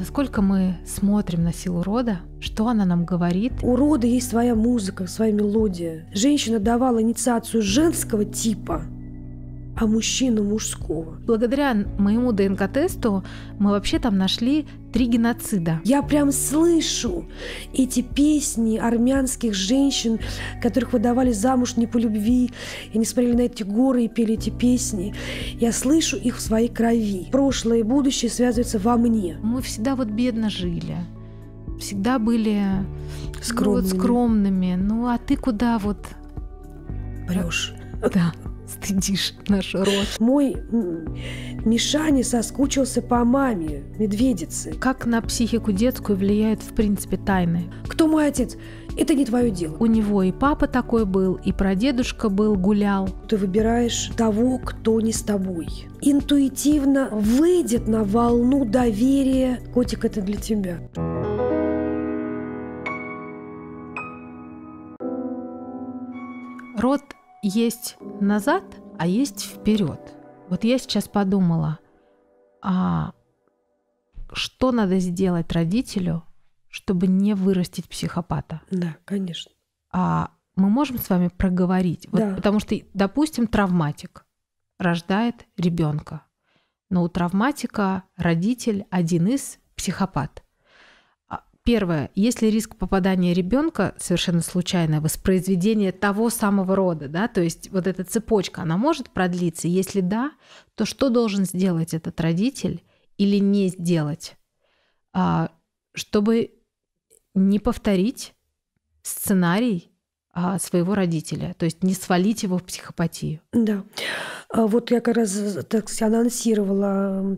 Насколько мы смотрим на силу рода, что она нам говорит? У рода есть своя музыка, своя мелодия. Женщина давала инициацию женского типа – а мужчину мужского. Благодаря моему ДНК-тесту мы вообще там нашли три геноцида. Я прям слышу эти песни армянских женщин, которых выдавали замуж не по любви, и они смотрели на эти горы и пели эти песни. Я слышу их в своей крови. Прошлое и будущее связываются во мне. Мы всегда вот бедно жили всегда были скромными. Ну, вот, скромными. Ну а ты куда вот? Прешь. Да стыдишь наш род. Мой Мишаня соскучился по маме, медведице. Как на психику детскую влияет, в принципе, тайны? Кто мой отец? Это не твое дело. У него и папа такой был, и прадедушка был, гулял. Ты выбираешь того, кто не с тобой. Интуитивно выйдет на волну доверия. Котик, это для тебя. Род есть назад, а есть вперед. Вот я сейчас подумала, а что надо сделать родителю, чтобы не вырастить психопата? Да, конечно. А мы можем с вами проговорить, да. потому что, допустим, травматик рождает ребенка, но у травматика родитель один из психопат. Первое. если риск попадания ребенка совершенно случайное воспроизведение того самого рода, да, то есть вот эта цепочка, она может продлиться? Если да, то что должен сделать этот родитель или не сделать, а, чтобы не повторить сценарий, а, своего родителя, то есть не свалить его в психопатию. Да. А вот я как раз так анонсировала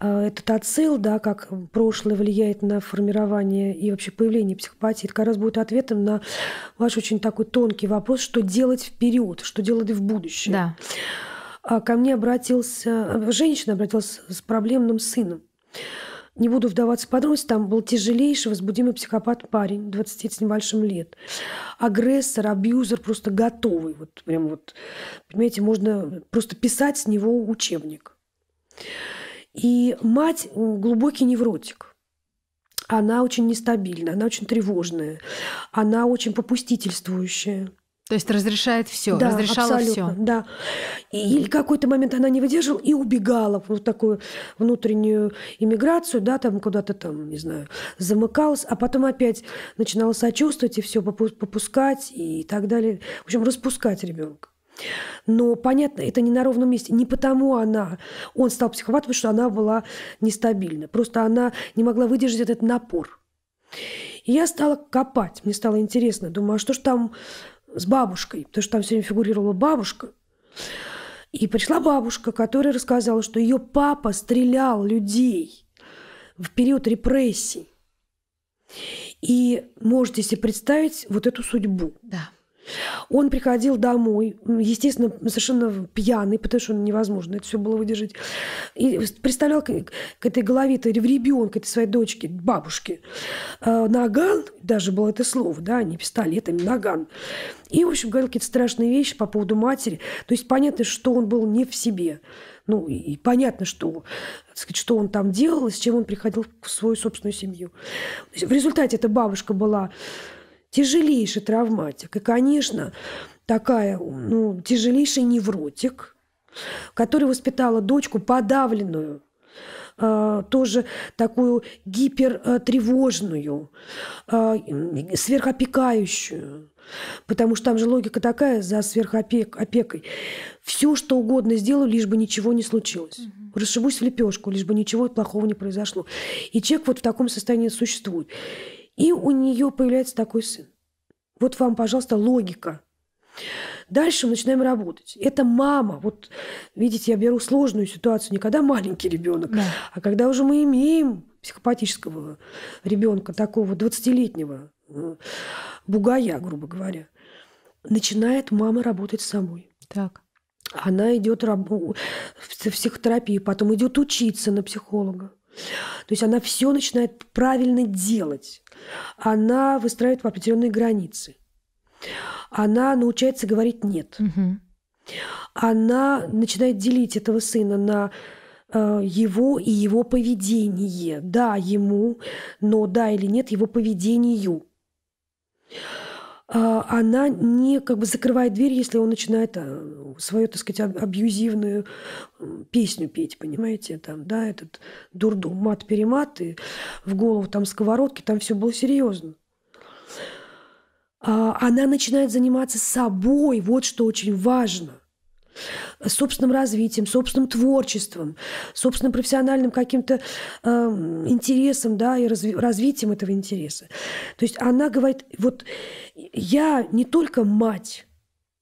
а, этот отсыл, да, как прошлое влияет на формирование и вообще появление психопатии, это как раз будет ответом на ваш очень такой тонкий вопрос, что делать вперед, что делать в будущем. Да. Ко мне обратился, женщина обратилась с проблемным сыном. Не буду вдаваться в подробности, там был тяжелейший возбудимый психопат парень, 20 с небольшим лет. Агрессор, абьюзер просто готовый. Вот прям вот, понимаете, можно просто писать с него учебник. И мать э, глубокий невротик – она очень нестабильная, она очень тревожная, она очень попустительствующая. То есть разрешает все, да, разрешала все. Да. или какой-то момент она не выдержала и убегала в вот такую внутреннюю иммиграцию, да, там куда-то там, не знаю, замыкалась, а потом опять начинала сочувствовать и все попускать и так далее. В общем, распускать ребенка. Но, понятно, это не на ровном месте. Не потому она, он стал психопатом, потому что она была нестабильна. Просто она не могла выдержать этот напор. И я стала копать, мне стало интересно. Думаю, а что ж там с бабушкой, потому что там все время фигурировала бабушка. И пришла бабушка, которая рассказала, что ее папа стрелял людей в период репрессий. И можете себе представить вот эту судьбу. Да. Он приходил домой, естественно, совершенно пьяный, потому что невозможно это все было выдержать. И представлял к, к этой голове, то в ребенка, этой своей дочке, бабушке, э, наган, даже было это слово, да, не пистолет, а наган. И, в общем, говорил какие-то страшные вещи по поводу матери. То есть понятно, что он был не в себе. Ну, и, понятно, что, сказать, что он там делал, с чем он приходил в свою собственную семью. В результате эта бабушка была тяжелейший травматик. И, конечно, такая, ну, тяжелейший невротик, который воспитала дочку подавленную, а, тоже такую гипертревожную, а, сверхопекающую. Потому что там же логика такая за сверхопекой. Все, что угодно сделаю, лишь бы ничего не случилось. Угу. Расшибусь в лепешку, лишь бы ничего плохого не произошло. И человек вот в таком состоянии существует. И у нее появляется такой сын. Вот вам, пожалуйста, логика. Дальше мы начинаем работать. Это мама. Вот видите, я беру сложную ситуацию Никогда маленький ребенок, да. а когда уже мы имеем психопатического ребенка, такого 20-летнего э, бугая, грубо говоря, начинает мама работать самой. Так. Она идет в психотерапию, потом идет учиться на психолога. То есть она все начинает правильно делать она выстраивает определенные границы. Она научается говорить «нет». Она начинает делить этого сына на э, его и его поведение. Да, ему, но да или нет, его поведению. А, она не как бы закрывает дверь, если он начинает э, свою, так сказать, абьюзивную песню петь, понимаете, там, да, этот дурдум, мат-перемат, и в голову там сковородки, там все было серьезно. А, она начинает заниматься собой, вот что очень важно собственным развитием, собственным творчеством, собственным профессиональным каким-то э, интересом, да, и разви- развитием этого интереса. То есть она говорит, вот я не только мать,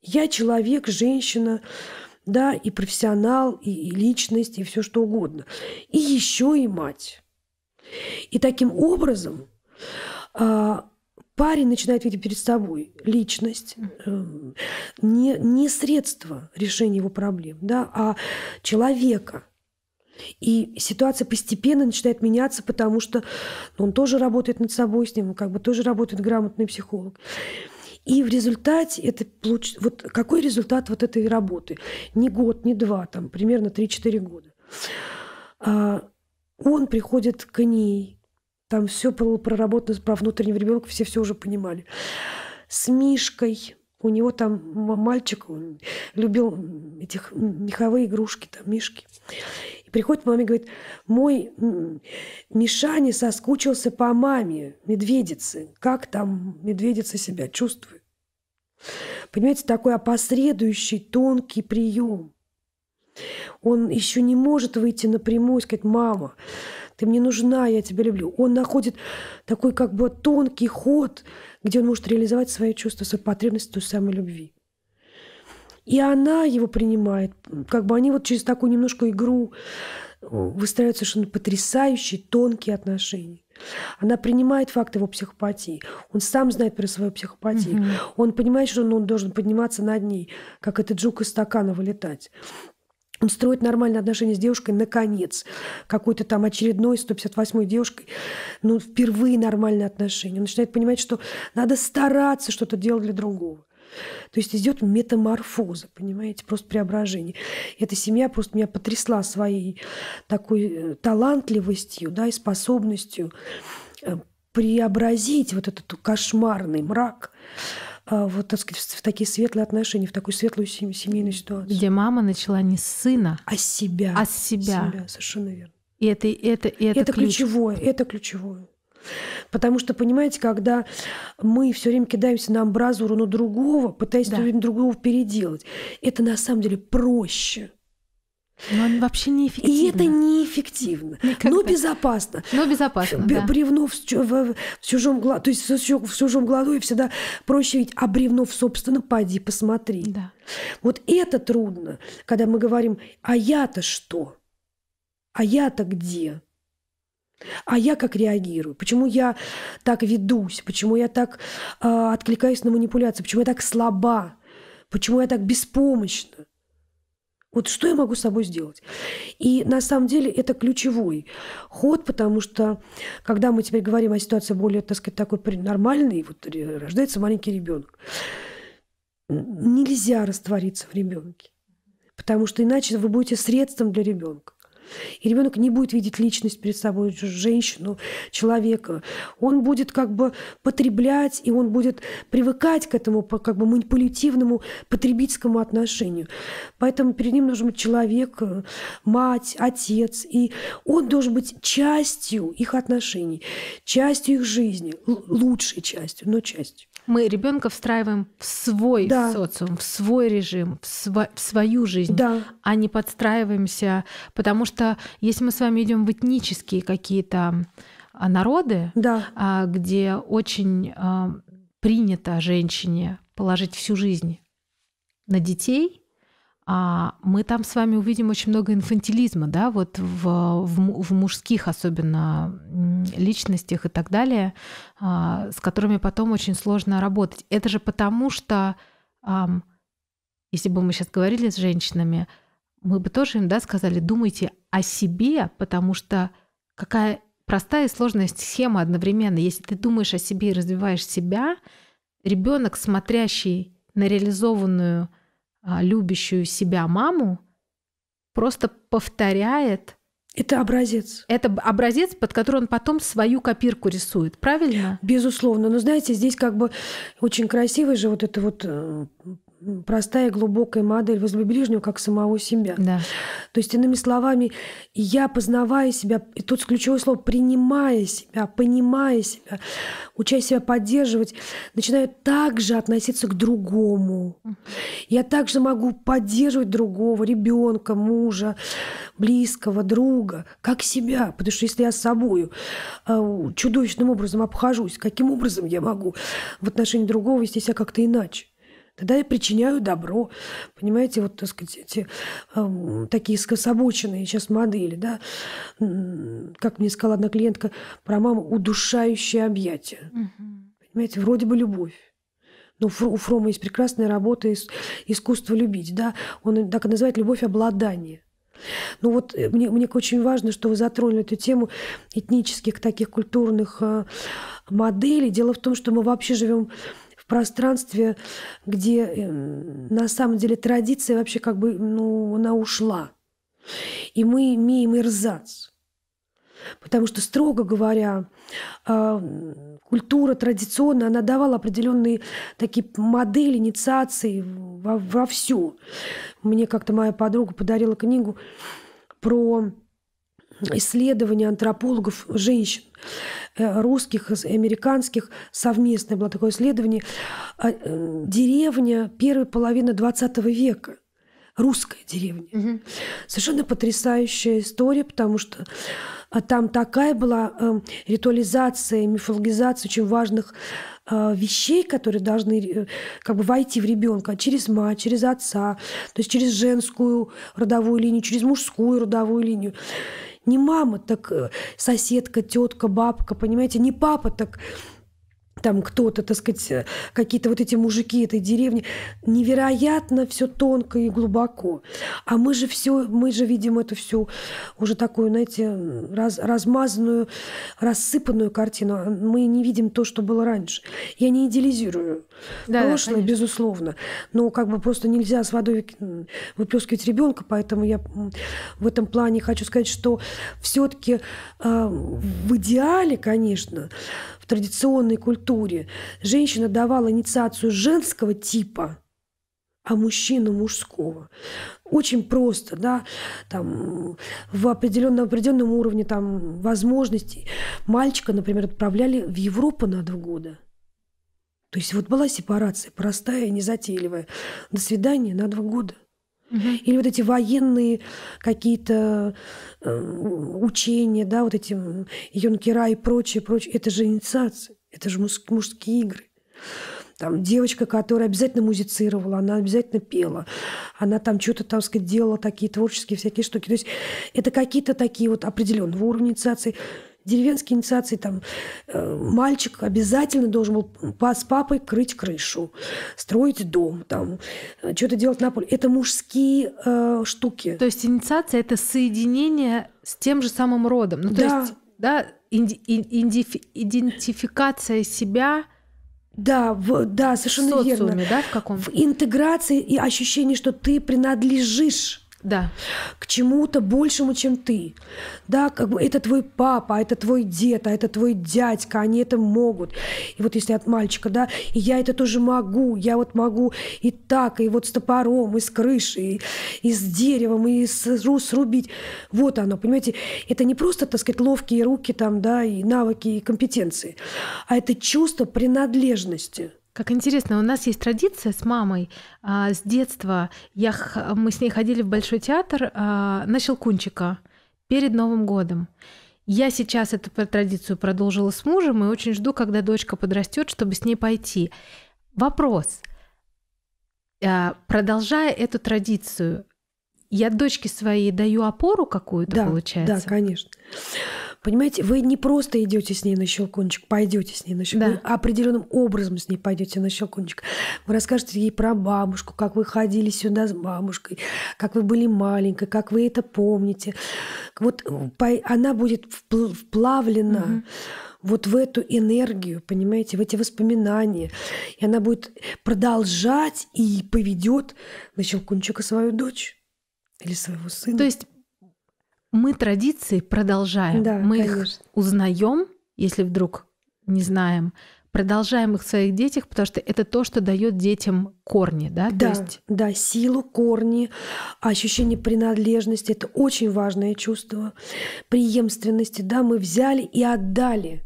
я человек, женщина, да, и профессионал, и, и личность, и все что угодно. И еще и мать. И таким образом а, парень начинает видеть перед собой личность, э, не, не средство решения его проблем, да, а человека. И ситуация постепенно начинает меняться, потому что ну, он тоже работает над собой, с ним как бы тоже работает грамотный психолог. И в результате это получ... вот какой результат вот этой работы? Не год, не два, там примерно 3-4 года. А, он приходит к ней, там все было проработано про внутреннего ребенка, все все уже понимали. С Мишкой у него там мальчик он любил этих меховые игрушки, там мишки. И приходит маме и говорит, мой Мишаня соскучился по маме, медведице. Как там медведица себя чувствует? Понимаете, такой опосредующий, тонкий прием. Он еще не может выйти напрямую и сказать, мама, ты мне нужна, я тебя люблю. Он находит такой как бы тонкий ход, где он может реализовать свои чувства, свою потребность той самой любви. И она его принимает. Как бы они вот через такую немножко игру выстраивают совершенно потрясающие, тонкие отношения. Она принимает факт его психопатии. Он сам знает про свою психопатию. Угу. Он понимает, что он, он должен подниматься над ней, как этот жук из стакана вылетать он строит нормальные отношения с девушкой, наконец, какой-то там очередной 158-й девушкой, ну, впервые нормальные отношения. Он начинает понимать, что надо стараться что-то делать для другого. То есть идет метаморфоза, понимаете, просто преображение. Эта семья просто меня потрясла своей такой э, талантливостью да, и способностью э, преобразить вот этот кошмарный мрак а, вот, так сказать, в такие светлые отношения, в такую светлую семейную ситуацию. Где мама начала не с сына, а с себя. А с себя. себя совершенно верно. И это, и это, и это, это ключ. ключевое, это ключевое. Потому что, понимаете, когда мы все время кидаемся на амбразуру на другого, пытаясь да. другого переделать, это на самом деле проще. Но он вообще неэффективно. И это неэффективно, Никогда. но безопасно. Но безопасно, да. Бревно в, в, в чужом глазу, то есть в чужом глазу всегда проще ведь, а бревно в собственном поди посмотри. Да. Вот это трудно, когда мы говорим, а я-то что? А я-то где? А я как реагирую? Почему я так ведусь? Почему я так э, откликаюсь на манипуляции? Почему я так слаба? Почему я так беспомощна? Вот что я могу с собой сделать? И на самом деле это ключевой ход, потому что когда мы теперь говорим о ситуации более, так сказать, такой нормальной, вот рождается маленький ребенок, нельзя раствориться в ребенке, потому что иначе вы будете средством для ребенка. И ребенок не будет видеть личность перед собой, женщину, человека. Он будет как бы потреблять, и он будет привыкать к этому как бы манипулятивному потребительскому отношению. Поэтому перед ним нужен быть человек, э, мать, отец. И он должен быть частью их отношений, частью их жизни, лучшей частью, но частью. Мы ребенка встраиваем в свой да. социум, в свой режим, в, сво- в свою жизнь, да. а не подстраиваемся, потому что если мы с вами идем в этнические какие-то а, народы, да. А, где очень а, принято женщине положить всю жизнь на детей, а, мы там с вами увидим очень много инфантилизма, да, вот в, в, в мужских особенно личностях и так далее, а, с которыми потом очень сложно работать. Это же потому, что если бы мы сейчас говорили с женщинами, мы бы тоже им да, сказали, думайте о себе, потому что какая простая и сложная схема одновременно. Если ты думаешь о себе и развиваешь себя, ребенок, смотрящий на реализованную а, любящую себя маму просто повторяет это образец. Это образец, под который он потом свою копирку рисует, правильно? Безусловно. Но знаете, здесь как бы очень красивый же вот это вот э, простая и глубокая модель возле как самого себя. Да. То есть, иными словами, я, познавая себя, и тут ключевое слово, принимая себя, понимая себя, учась себя поддерживать, начинаю также относиться к другому. Я также могу поддерживать другого, ребенка, мужа, близкого, друга, как себя. Потому что если я с собой э, чудовищным образом обхожусь, каким образом я могу в отношении другого вести себя как-то иначе? когда я причиняю добро. Понимаете, вот, так сказать, эти э, такие скособоченные сейчас модели, да, как мне сказала одна клиентка про маму, удушающее объятие. Угу. Понимаете, вроде бы любовь. но у Фрома есть прекрасная работа из искусства любить». Да? Он э, так и называет «Любовь обладание». Ну вот э, мне, мне очень важно, что вы затронули эту тему этнических таких культурных э, моделей. Дело в том, что мы вообще живем пространстве, где э, на самом деле традиция вообще как бы, ну, она ушла. И мы имеем ирзац. Потому что, строго говоря, а, культура традиционная, она давала определенные такие модели инициации во, во все. Мне как-то моя подруга подарила книгу про исследования антропологов женщин. Э, русских и американских совместное было такое исследование, а, э, деревня первой половины 20 века русская деревня. Угу. Совершенно потрясающая история, потому что а, там такая была эм, ритуализация, мифологизация очень важных э, вещей, которые должны как бы войти в ребенка а через мать, через отца, то есть через женскую родовую линию, через мужскую родовую линию. Не мама, так э, соседка, тетка, бабка, понимаете? Не папа, так там кто-то, так сказать, э, какие-то вот эти мужики этой деревни. Невероятно все тонко и глубоко. А мы же все, мы же видим эту всю уже такую, знаете, раз, размазанную, рассыпанную картину. Мы не видим то, что было раньше. Я не идеализирую да, прошлое, да, безусловно. Но как бы просто нельзя с водой выплескивать ребенка, поэтому я в этом плане хочу сказать, что все-таки э, а, в идеале, конечно, в традиционной культуре женщина давала инициацию женского типа, а мужчина мужского. Очень просто, да, там в определенном, определенном уровне там возможностей мальчика, например, отправляли в Европу на два года. То есть вот была сепарация, простая, незатейливая. До свидания на два года. Угу. Или вот эти военные какие-то э, учения, да, вот эти юнкера и прочее, прочее. Это же инициация, это же мужские игры. Там девочка, которая обязательно музицировала, она обязательно пела, она там что-то там, сказать, делала такие творческие всякие штуки. То есть это какие-то такие вот определенные уровни инициации – деревенские инициации, там э, мальчик обязательно должен был с папой крыть крышу, строить дом, там э, что-то делать на поле. Это мужские э, штуки. То есть инициация это соединение с тем же самым родом. Ну, то да. есть, да, инди- инди- идентификация себя да, в, да, совершенно в социуме, верно. Да, в каком? В интеграции и ощущение, что ты принадлежишь да. к чему-то большему, чем ты. Да, как бы это твой папа, а это твой дед, а это твой дядька, они это могут. И вот если от мальчика, да, и я это тоже могу, я вот могу и так, и вот с топором, и с крыши, и, и с деревом, и сру, срубить. Вот оно, понимаете, это не просто, так сказать, ловкие руки там, да, и навыки, и компетенции, а это чувство принадлежности – как интересно, у нас есть традиция с мамой а, с детства. Я, мы с ней ходили в Большой театр а, на Щелкунчика перед Новым годом. Я сейчас эту традицию продолжила с мужем и очень жду, когда дочка подрастет, чтобы с ней пойти. Вопрос. А, продолжая эту традицию, я дочке своей даю опору какую-то, да, получается? Да, конечно. Понимаете, вы не просто идете с ней на щелкунчик, пойдете с ней на щелкунчик, да. определенным образом с ней пойдете на щелкунчик. Вы расскажете ей про бабушку, как вы ходили сюда с бабушкой, как вы были маленькой, как вы это помните. Вот э, она будет вплавлена. Угу вот в эту энергию, понимаете, в эти воспоминания. И она будет продолжать и поведет на щелкунчика свою дочь или своего сына. То есть мы традиции продолжаем. Да, мы конечно. их узнаем, если вдруг не знаем, продолжаем их в своих детях, потому что это то, что дает детям корни, да? Да, есть... да, силу, корни, ощущение принадлежности. Это очень важное чувство преемственности. Да, мы взяли и отдали.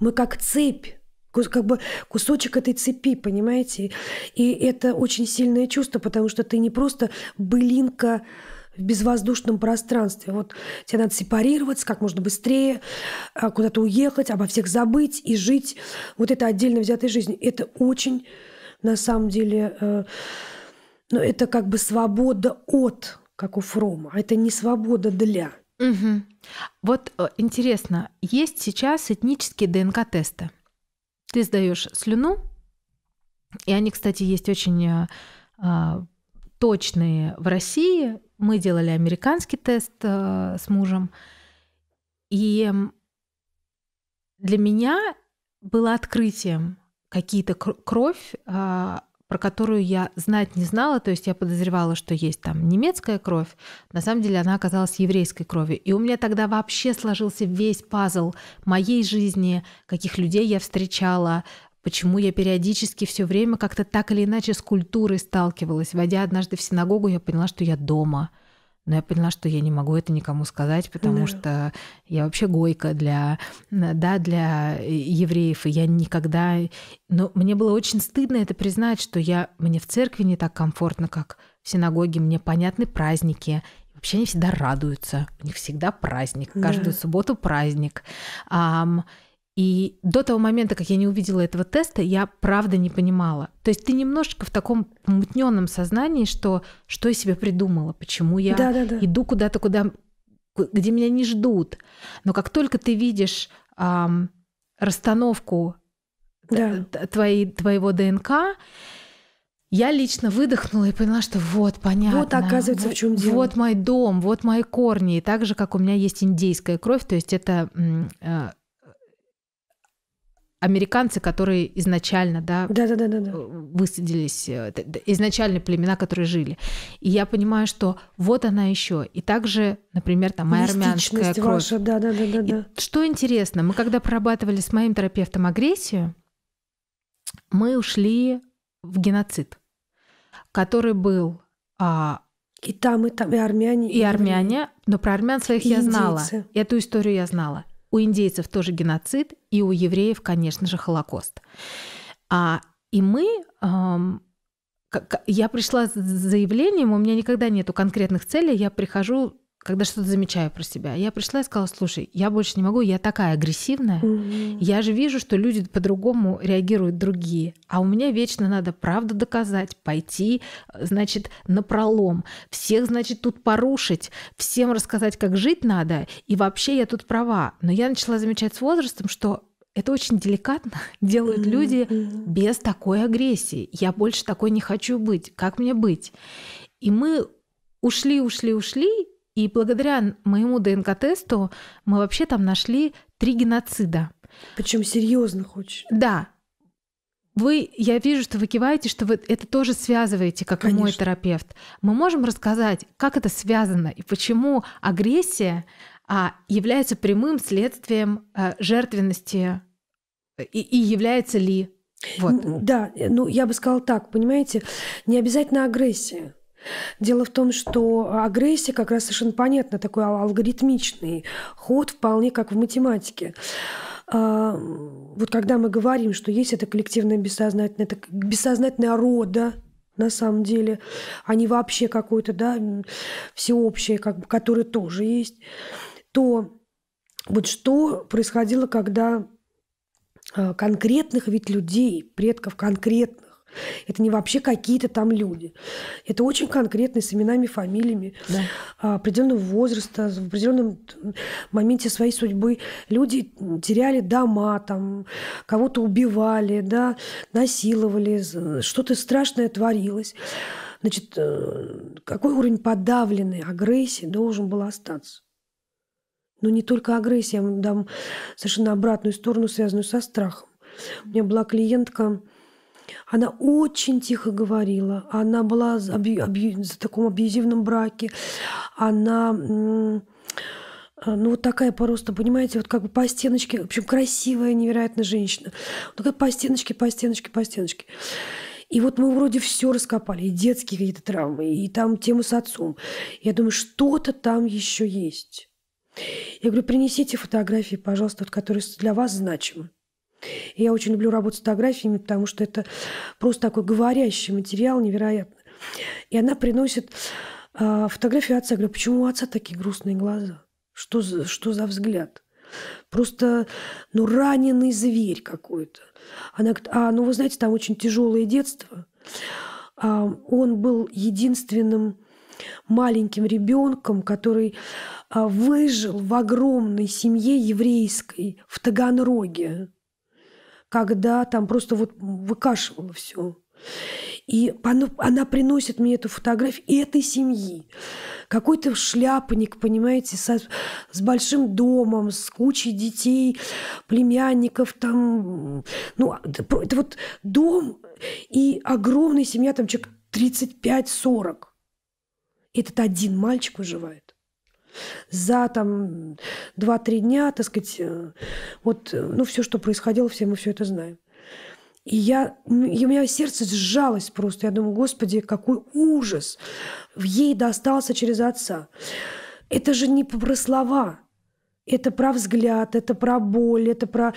Мы как цепь как бы кусочек этой цепи, понимаете? И это очень сильное чувство, потому что ты не просто былинка в безвоздушном пространстве. Вот тебе надо сепарироваться как можно быстрее, а, куда-то уехать, обо всех забыть и жить вот это отдельно взятой жизнью. Это очень, на самом деле, э, ну, это как бы свобода от, как у Фрома. А это не свобода для. Угу. Вот э, интересно, есть сейчас этнические ДНК-тесты. Ты сдаешь слюну, и они, кстати, есть очень э, а, точные в России. Мы делали американский тест э, с мужем. И для меня было открытием какие-то кровь, э, про которую я знать не знала, то есть я подозревала, что есть там немецкая кровь, на самом деле она оказалась еврейской кровью. И у меня тогда вообще сложился весь пазл моей жизни, каких людей я встречала, Почему я периодически все время как-то так или иначе с культурой сталкивалась. Войдя однажды в синагогу, я поняла, что я дома. Но я поняла, что я не могу это никому сказать, потому да. что я вообще гойка для, да, для э, евреев, и я никогда... Но мне было очень стыдно это признать, что я, мне в церкви не так комфортно, как в синагоге, мне понятны праздники, вообще они всегда радуются. У них всегда праздник. Каждую да. субботу праздник. Um, и до того момента, как я не увидела этого теста, я правда не понимала. То есть ты немножечко в таком мутненном сознании, что что я себе придумала, почему я да, да, да. иду куда-то, куда, где меня не ждут. Но как только ты видишь эм, расстановку э, да. твоей, твоего ДНК, я лично выдохнула и поняла, что вот понятно. Вот оказывается, вот, в чем дело. Вот мой дом, вот мои корни. И так же, как у меня есть индейская кровь, то есть это э, американцы, которые изначально, да, да, да, да, да, да. высадились, э, изначально племена, которые жили. И я понимаю, что вот она еще. И также, например, там моя армянская кровь. Ваша, да, да, да, да, да. что интересно, мы когда прорабатывали с моим терапевтом агрессию, мы ушли в геноцид, который был а, и там, и там, и армяне. И, и армяне, но про армян своих и я знала. Эту историю я знала. У индейцев тоже геноцид, и у евреев, конечно же, Холокост. А, и мы эм, я пришла с заявлением, у меня никогда нету конкретных целей, я прихожу когда что-то замечаю про себя. Я пришла и сказала, слушай, я больше не могу, я такая агрессивная. Mm-hmm. Я же вижу, что люди по-другому реагируют другие. А у меня вечно надо правду доказать, пойти, э, значит, на пролом. Всех, значит, тут порушить, всем рассказать, как жить надо. И вообще я тут права. Но я начала замечать с возрастом, что это очень деликатно делают mm-hmm. люди без такой агрессии. Я больше такой не хочу быть. Как мне быть? И мы ушли, ушли, ушли, и благодаря моему ДНК-тесту мы вообще там нашли три геноцида. Причем серьезно хочешь? Да. Вы, я вижу, что вы киваете, что вы это тоже связываете, как Конечно. и мой терапевт. Мы можем рассказать, как это связано и почему агрессия а, является прямым следствием а, жертвенности и, и является ли? Вот. Да, э, ну я бы сказала так, понимаете, не обязательно агрессия. Дело в том, что агрессия как раз совершенно понятно, такой алгоритмичный ход, вполне как в математике а, вот когда мы говорим, что есть это коллективное бессознательное, это бессознательное рода, на самом деле, а не вообще какое-то, да, всеобщее, как бы, которое тоже есть, то вот что происходило, когда а, конкретных ведь людей, предков конкретных, это не вообще какие-то там люди. Это очень конкретные с именами, фамилиями, да. А, определенного возраста, в определенном моменте своей судьбы. Люди теряли дома, там, кого-то убивали, да, насиловали, что-то страшное творилось. Значит, э, какой уровень подавленной агрессии должен был остаться? Но не только агрессия, я вам дам совершенно обратную сторону, связанную со страхом. У меня была клиентка, она очень тихо говорила. Она была за таком абьюзивном браке. Она э, ну, вот такая просто, понимаете, вот как бы по стеночке, в общем, красивая, невероятная женщина. Вот такая по стеночке, по стеночке, по стеночке. И вот мы вроде все раскопали, и детские какие-то травмы, и там тему с отцом. Я думаю, что-то там еще есть. Я говорю, принесите фотографии, пожалуйста, вот, которые для вас значимы. И я очень люблю работать с фотографиями, потому что это просто такой говорящий материал невероятно. И она приносит э, фотографию отца. Я говорю, почему у отца такие грустные глаза? Что за, что за взгляд? Просто, ну, раненый зверь какой-то. Она говорит, а, ну, вы знаете, там очень тяжелое детство. А, он был единственным маленьким ребенком, который а, выжил в огромной семье еврейской в Таганроге когда там просто вот выкашивала все. И она, она приносит мне эту фотографию этой семьи. Какой-то шляпник, понимаете, со, с большим домом, с кучей детей, племянников там. Ну, а, это вот дом и огромная семья, там человек 35-40. Этот один мальчик выживает за там 2-3 дня, так сказать, э, вот, э, ну, все, что происходило, все мы все это знаем. И я, и у меня сердце сжалось просто. Я думаю, господи, какой ужас! в Ей достался через отца. Это же не слова. Это про взгляд, это про боль, это про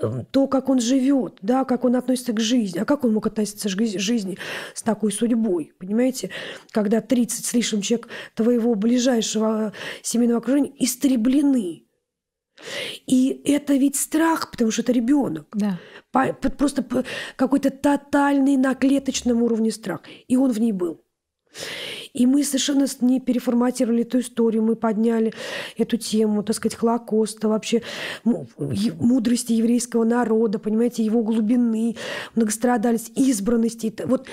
э, то, как он живет, да, как он относится к жизни. А как он мог относиться к жизни с такой судьбой, понимаете? Когда 30 с лишним человек твоего ближайшего э, семейного окружения истреблены. И это ведь страх, потому что это ребенок. Да. Просто какой-то тотальный на клеточном уровне страх. И он в ней был. И мы совершенно не переформатировали эту историю, мы подняли эту тему, так сказать, Холокоста, вообще мудрости еврейского народа, понимаете, его глубины, многострадальность, избранности. Вот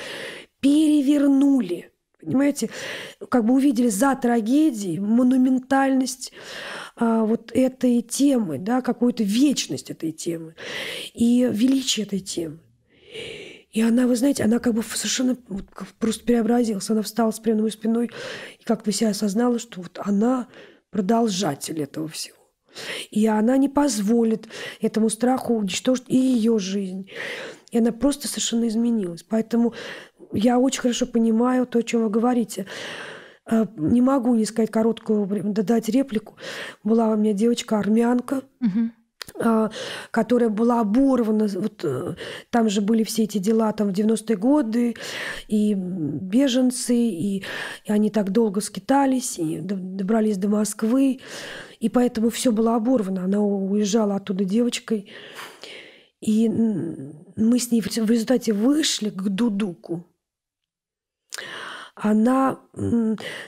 перевернули, понимаете, как бы увидели за трагедией монументальность а, вот этой темы, да, какую-то вечность этой темы и величие этой темы. И она, вы знаете, она как бы совершенно вот, просто преобразилась. Она встала с прямой спиной и как-то себя осознала, что вот она продолжатель этого всего. И она не позволит этому страху уничтожить и ее жизнь. И она просто совершенно изменилась. Поэтому я очень хорошо понимаю то, о чем вы говорите. А, не могу не сказать короткую, дать реплику. Была у меня девочка армянка. Угу а, которая была оборвана. Вот э, там же были все эти дела там, в 90-е годы, и беженцы, и, и они так долго скитались, и добрались до Москвы. И поэтому все было оборвано. Она уезжала оттуда девочкой. И мы с ней в результате вышли к Дудуку. Она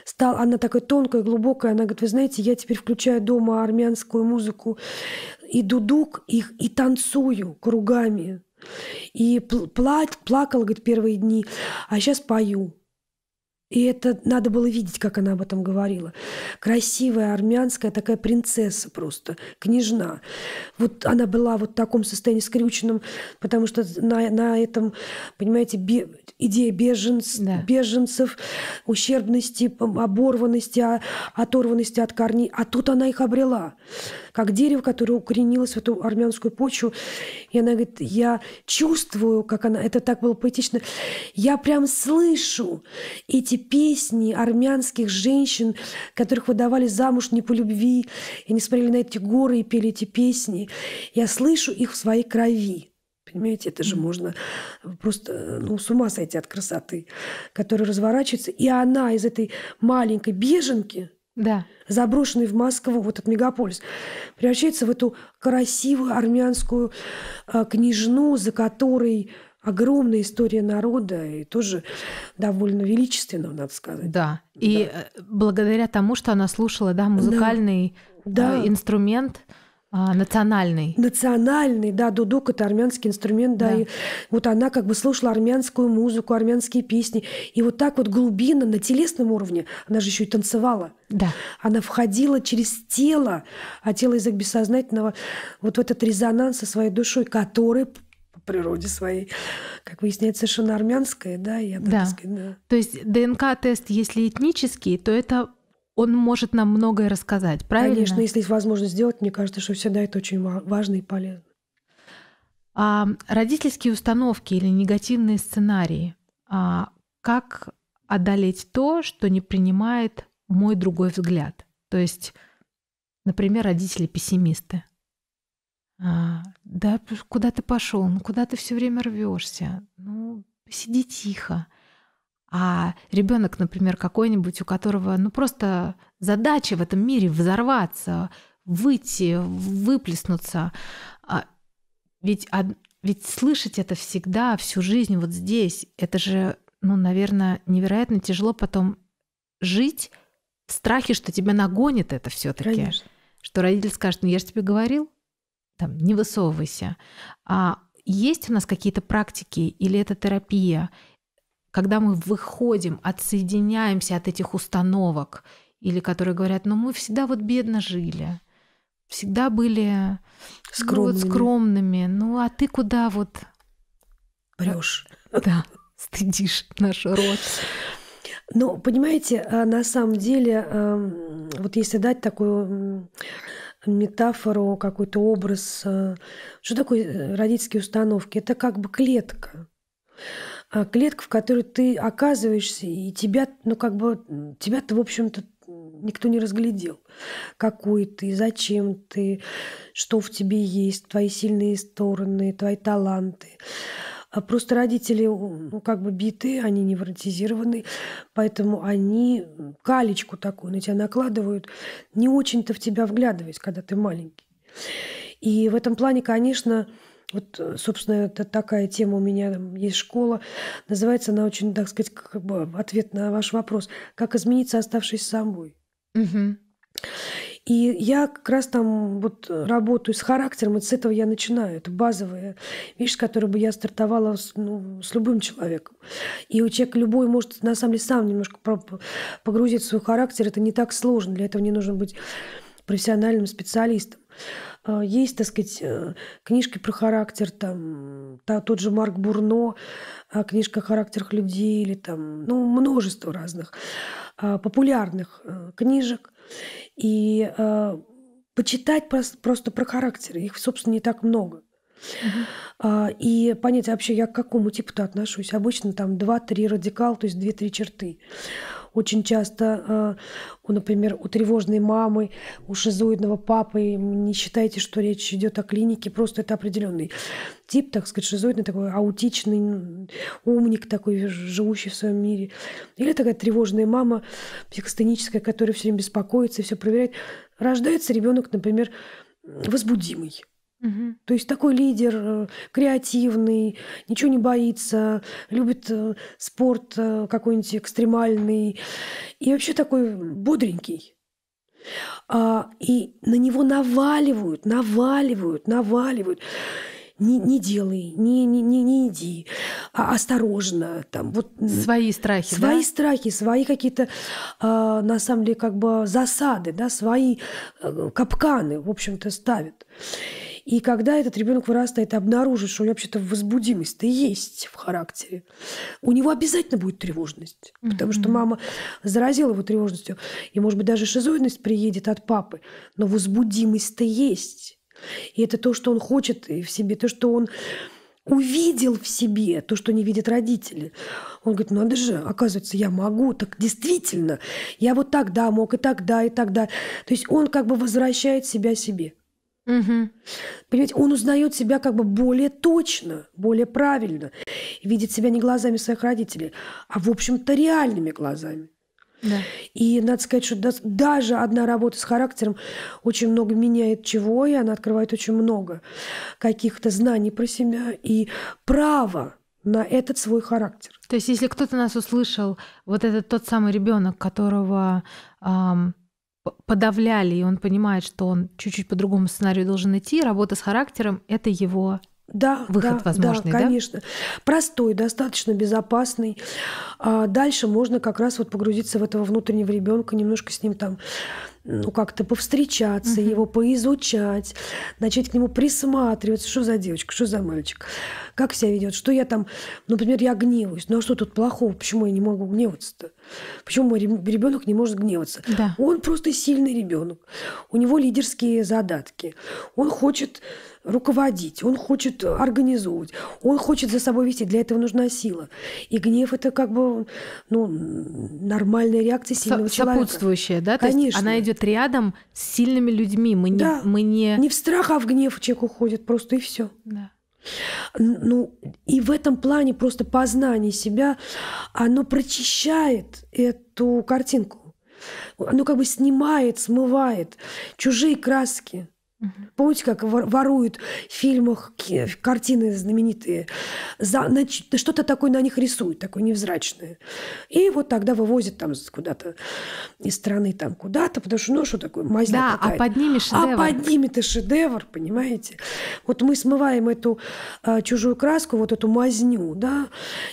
стала, она такая тонкая, глубокая, она говорит, вы знаете, я теперь включаю дома армянскую музыку, и дудук их и танцую кругами. И пла плакал, говорит, первые дни, а сейчас пою. И это надо было видеть, как она об этом говорила. Красивая армянская такая принцесса просто, княжна. Вот она была вот в таком состоянии скрюченном, потому что на, на этом, понимаете, бе, идея беженц, да. беженцев, ущербности, оборванности, а, оторванности от корней. А тут она их обрела. Как дерево, которое укоренилось в эту армянскую почву. И она говорит, я чувствую, как она... Это так было поэтично. Я прям слышу эти песни армянских женщин, которых выдавали замуж не по любви, и они смотрели на эти горы и пели эти песни. Я слышу их в своей крови. Понимаете, это же можно просто ну, с ума сойти от красоты, которая разворачивается. И она из этой маленькой беженки, да. заброшенный в Москву, вот этот мегаполис, превращается в эту красивую армянскую э, княжну, за которой огромная история народа и тоже довольно величественного, надо сказать. Да. И да. Э, благодаря тому, что она слушала, да, музыкальный э, да. инструмент. А, национальный. Национальный, да, дудук это армянский инструмент, да, да. И вот она как бы слушала армянскую музыку, армянские песни. И вот так вот глубина на телесном уровне, она же еще и танцевала. Да. Она входила через тело, а тело язык бессознательного, вот в этот резонанс со своей душой, который природе своей, как выясняется, совершенно армянская, да, и абхазская. Да. да. То есть ДНК-тест, если этнический, то это он может нам многое рассказать, правильно? Конечно, если есть возможность сделать, мне кажется, что всегда это очень важно и полезно. А родительские установки или негативные сценарии, а как одолеть то, что не принимает мой другой взгляд? То есть, например, родители пессимисты. А, да, куда ты пошел, ну куда ты все время рвешься, ну сиди тихо. А ребенок, например, какой-нибудь, у которого ну просто задача в этом мире взорваться, выйти, выплеснуться. А, ведь, а, ведь слышать это всегда, всю жизнь вот здесь, это же, ну, наверное, невероятно тяжело потом жить в страхе, что тебя нагонит это все-таки. Что родитель скажет, ну я же тебе говорил, там, не высовывайся. А есть у нас какие-то практики или это терапия, когда мы выходим, отсоединяемся от этих установок, или которые говорят, ну мы всегда вот бедно жили, всегда были скромными, ну, вот скромными ну а ты куда вот... брешь, Да, стыдишь наш род. Ну, понимаете, а на самом деле, вот если дать такую метафору, какой-то образ. Э, что такое э, родительские установки? Это как бы клетка. А клетка, в которой ты оказываешься, и тебя, ну как бы, тебя-то, в общем-то, никто не разглядел. Какой ты, зачем ты, что в тебе есть, твои сильные стороны, твои таланты. А просто родители, ну, как бы биты, они невротизированы, поэтому они калечку такую на тебя накладывают, не очень-то в тебя вглядываясь, когда ты маленький. И в этом плане, конечно, вот, э, собственно, это такая тема у меня, там есть школа. Называется она очень, так сказать, как бы ответ на ваш вопрос. Как измениться, оставшись собой? Угу. И я как раз там вот работаю с характером, вот с этого я начинаю. Это базовая вещь, с которой бы я стартовала с, ну, с любым человеком. И у человека любой может, на самом деле, сам немножко погрузить в свой характер. Это не так сложно. Для этого не нужно быть профессиональным специалистом. А, есть, так сказать, э, книжки про характер, там, тот же Марк Бурно, а, книжка о характерах людей, или там, ну, множество разных а, популярных э, книжек и э, почитать просто, просто про характеры. Их, собственно, не так много. А, и понять вообще, я к какому типу-то отношусь. Обычно там 2-3 радикал, то есть 2-3 черты. Очень часто, э, например, у тревожной мамы, у шизоидного папы, не считайте, что речь идет о клинике, просто это определенный тип, так сказать, шизоидный, такой аутичный, умник такой, живущий в своем мире. Или такая тревожная мама, психостеническая, которая все время беспокоится и все проверяет. Рождается ребенок, например, возбудимый. Угу. То есть такой лидер, э, креативный, ничего не боится, любит э, спорт э, какой-нибудь экстремальный и вообще такой бодренький. А, и на него наваливают, наваливают, наваливают. Не, не делай, не, не, не, не иди, а осторожно. Там, вот, свои страхи. Свои да? страхи, свои какие-то, а, на самом деле, как бы засады, да, свои капканы, в общем-то, ставят. И когда этот ребенок вырастает и обнаружит, что у него вообще-то возбудимость-то есть в характере, у него обязательно будет тревожность, потому mm-hmm. что мама заразила его тревожностью. И, может быть, даже шизоидность приедет от папы, но возбудимость-то есть. И это то, что он хочет в себе, то, что он увидел в себе то, что не видят родители. Он говорит, надо же, оказывается, я могу, так действительно, я вот тогда мог, и тогда, и тогда. То есть он как бы возвращает себя себе. Угу. Понимаете, он узнает себя как бы более точно, более правильно, видит себя не глазами своих родителей, а в общем-то реальными глазами. Да. И надо сказать, что даже одна работа с характером очень много меняет чего, и она открывает очень много каких-то знаний про себя и права на этот свой характер. То есть, если кто-то нас услышал, вот этот тот самый ребенок, которого эм, подавляли, и он понимает, что он чуть-чуть по другому сценарию должен идти, работа с характером — это его да, выход да, возможный, да, да, простой, достаточно безопасный. А дальше можно как раз вот погрузиться в этого внутреннего ребенка, немножко с ним там ну, как-то повстречаться, его поизучать, начать к нему присматриваться, что за девочка, что за мальчик, как себя ведет, что я там, ну, например, я гневаюсь, ну а что тут плохого, почему я не могу гневаться-то? Почему мой ребенок не может гневаться? Да. Он просто сильный ребенок. У него лидерские задатки. Он хочет руководить, он хочет организовывать, он хочет за собой вести. Для этого нужна сила. И гнев это как бы ну, нормальная реакция сильного Со- человека. Сопутствующая, да? Конечно. То есть она идет рядом с сильными людьми. Мы не, да. мы не... не в страх, а в гнев человек уходит просто и все. Да. Ну, и в этом плане просто познание себя, оно прочищает эту картинку. Оно ну, как бы снимает, смывает чужие краски. Помните, как воруют в фильмах картины знаменитые, за, что-то такое на них рисуют, такое невзрачное. И вот тогда вывозят там куда-то из страны там куда-то, потому что, ну, что такое, мазня Да, а под ними а шедевр. А под ними ты шедевр, понимаете? Вот мы смываем эту а, чужую краску, вот эту мазню, да,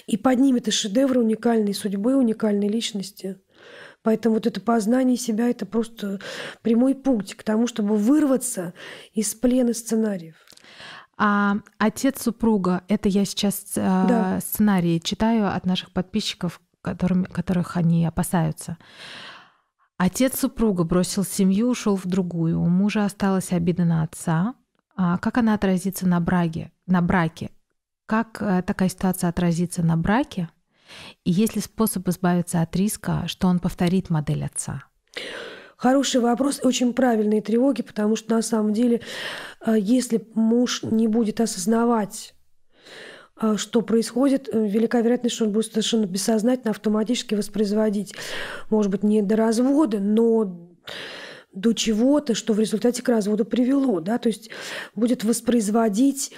и под ними ты шедевры уникальной судьбы, уникальной личности. Поэтому вот это познание себя – это просто прямой путь к тому, чтобы вырваться из плена сценариев. А отец супруга, это я сейчас э, сценарии читаю от наших подписчиков, которым, которых они опасаются. Отец супруга бросил семью, ушел в другую. У мужа осталась обида на отца. А как она отразится на браке? На браке? Как э, такая ситуация отразится на браке? И есть ли способ избавиться от риска, что он повторит модель отца? Хороший вопрос, очень правильные тревоги, потому что на самом деле, э, если муж не будет осознавать э, что происходит, э, велика вероятность, что он будет совершенно бессознательно автоматически воспроизводить. Может быть, не до развода, но до чего-то, что в результате к разводу привело. Да? То есть будет воспроизводить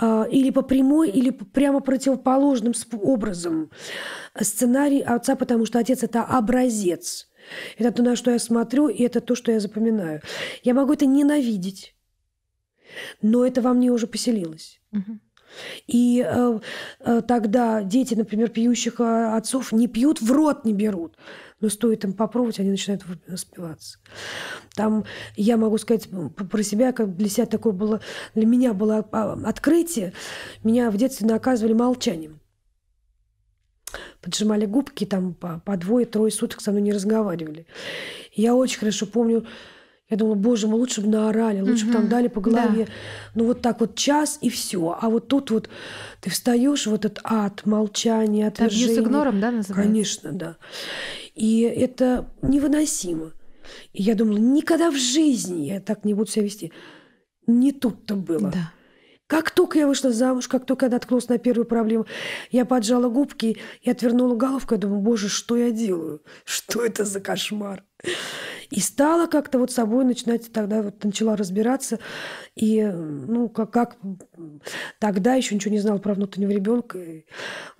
а, или по прямой, или прямо противоположным образом сценарий отца, потому что отец – это образец. Это то, на что я смотрю, и это то, что я запоминаю. Я могу это ненавидеть, но это во мне уже поселилось. Угу. И э, э, тогда дети, например, пьющих э, отцов не пьют, в рот не берут. Но стоит им попробовать, они начинают распиваться. Там я могу сказать про себя, как для себя такое было, для меня было а, а, открытие. Меня в детстве наказывали молчанием. Поджимали губки, там по, по двое-трое суток со мной не разговаривали. Я очень хорошо помню, я думала, боже мой, лучше бы наорали, лучше бы там дали по голове. Да. Ну вот так вот час и все. А вот тут вот ты встаешь в этот ад, молчание, отвержение. Это с игнором, да, называется? Конечно, да. И это невыносимо. И я думала, никогда в жизни я так не буду себя вести. Не тут-то было. Да. Как только я вышла замуж, как только я наткнулась на первую проблему, я поджала губки и отвернула головку. Я думаю, боже, что я делаю? Что это за кошмар? И стала как-то вот собой начинать тогда вот начала разбираться. И, ну, как, как тогда еще ничего не знала про внутреннего ребенка.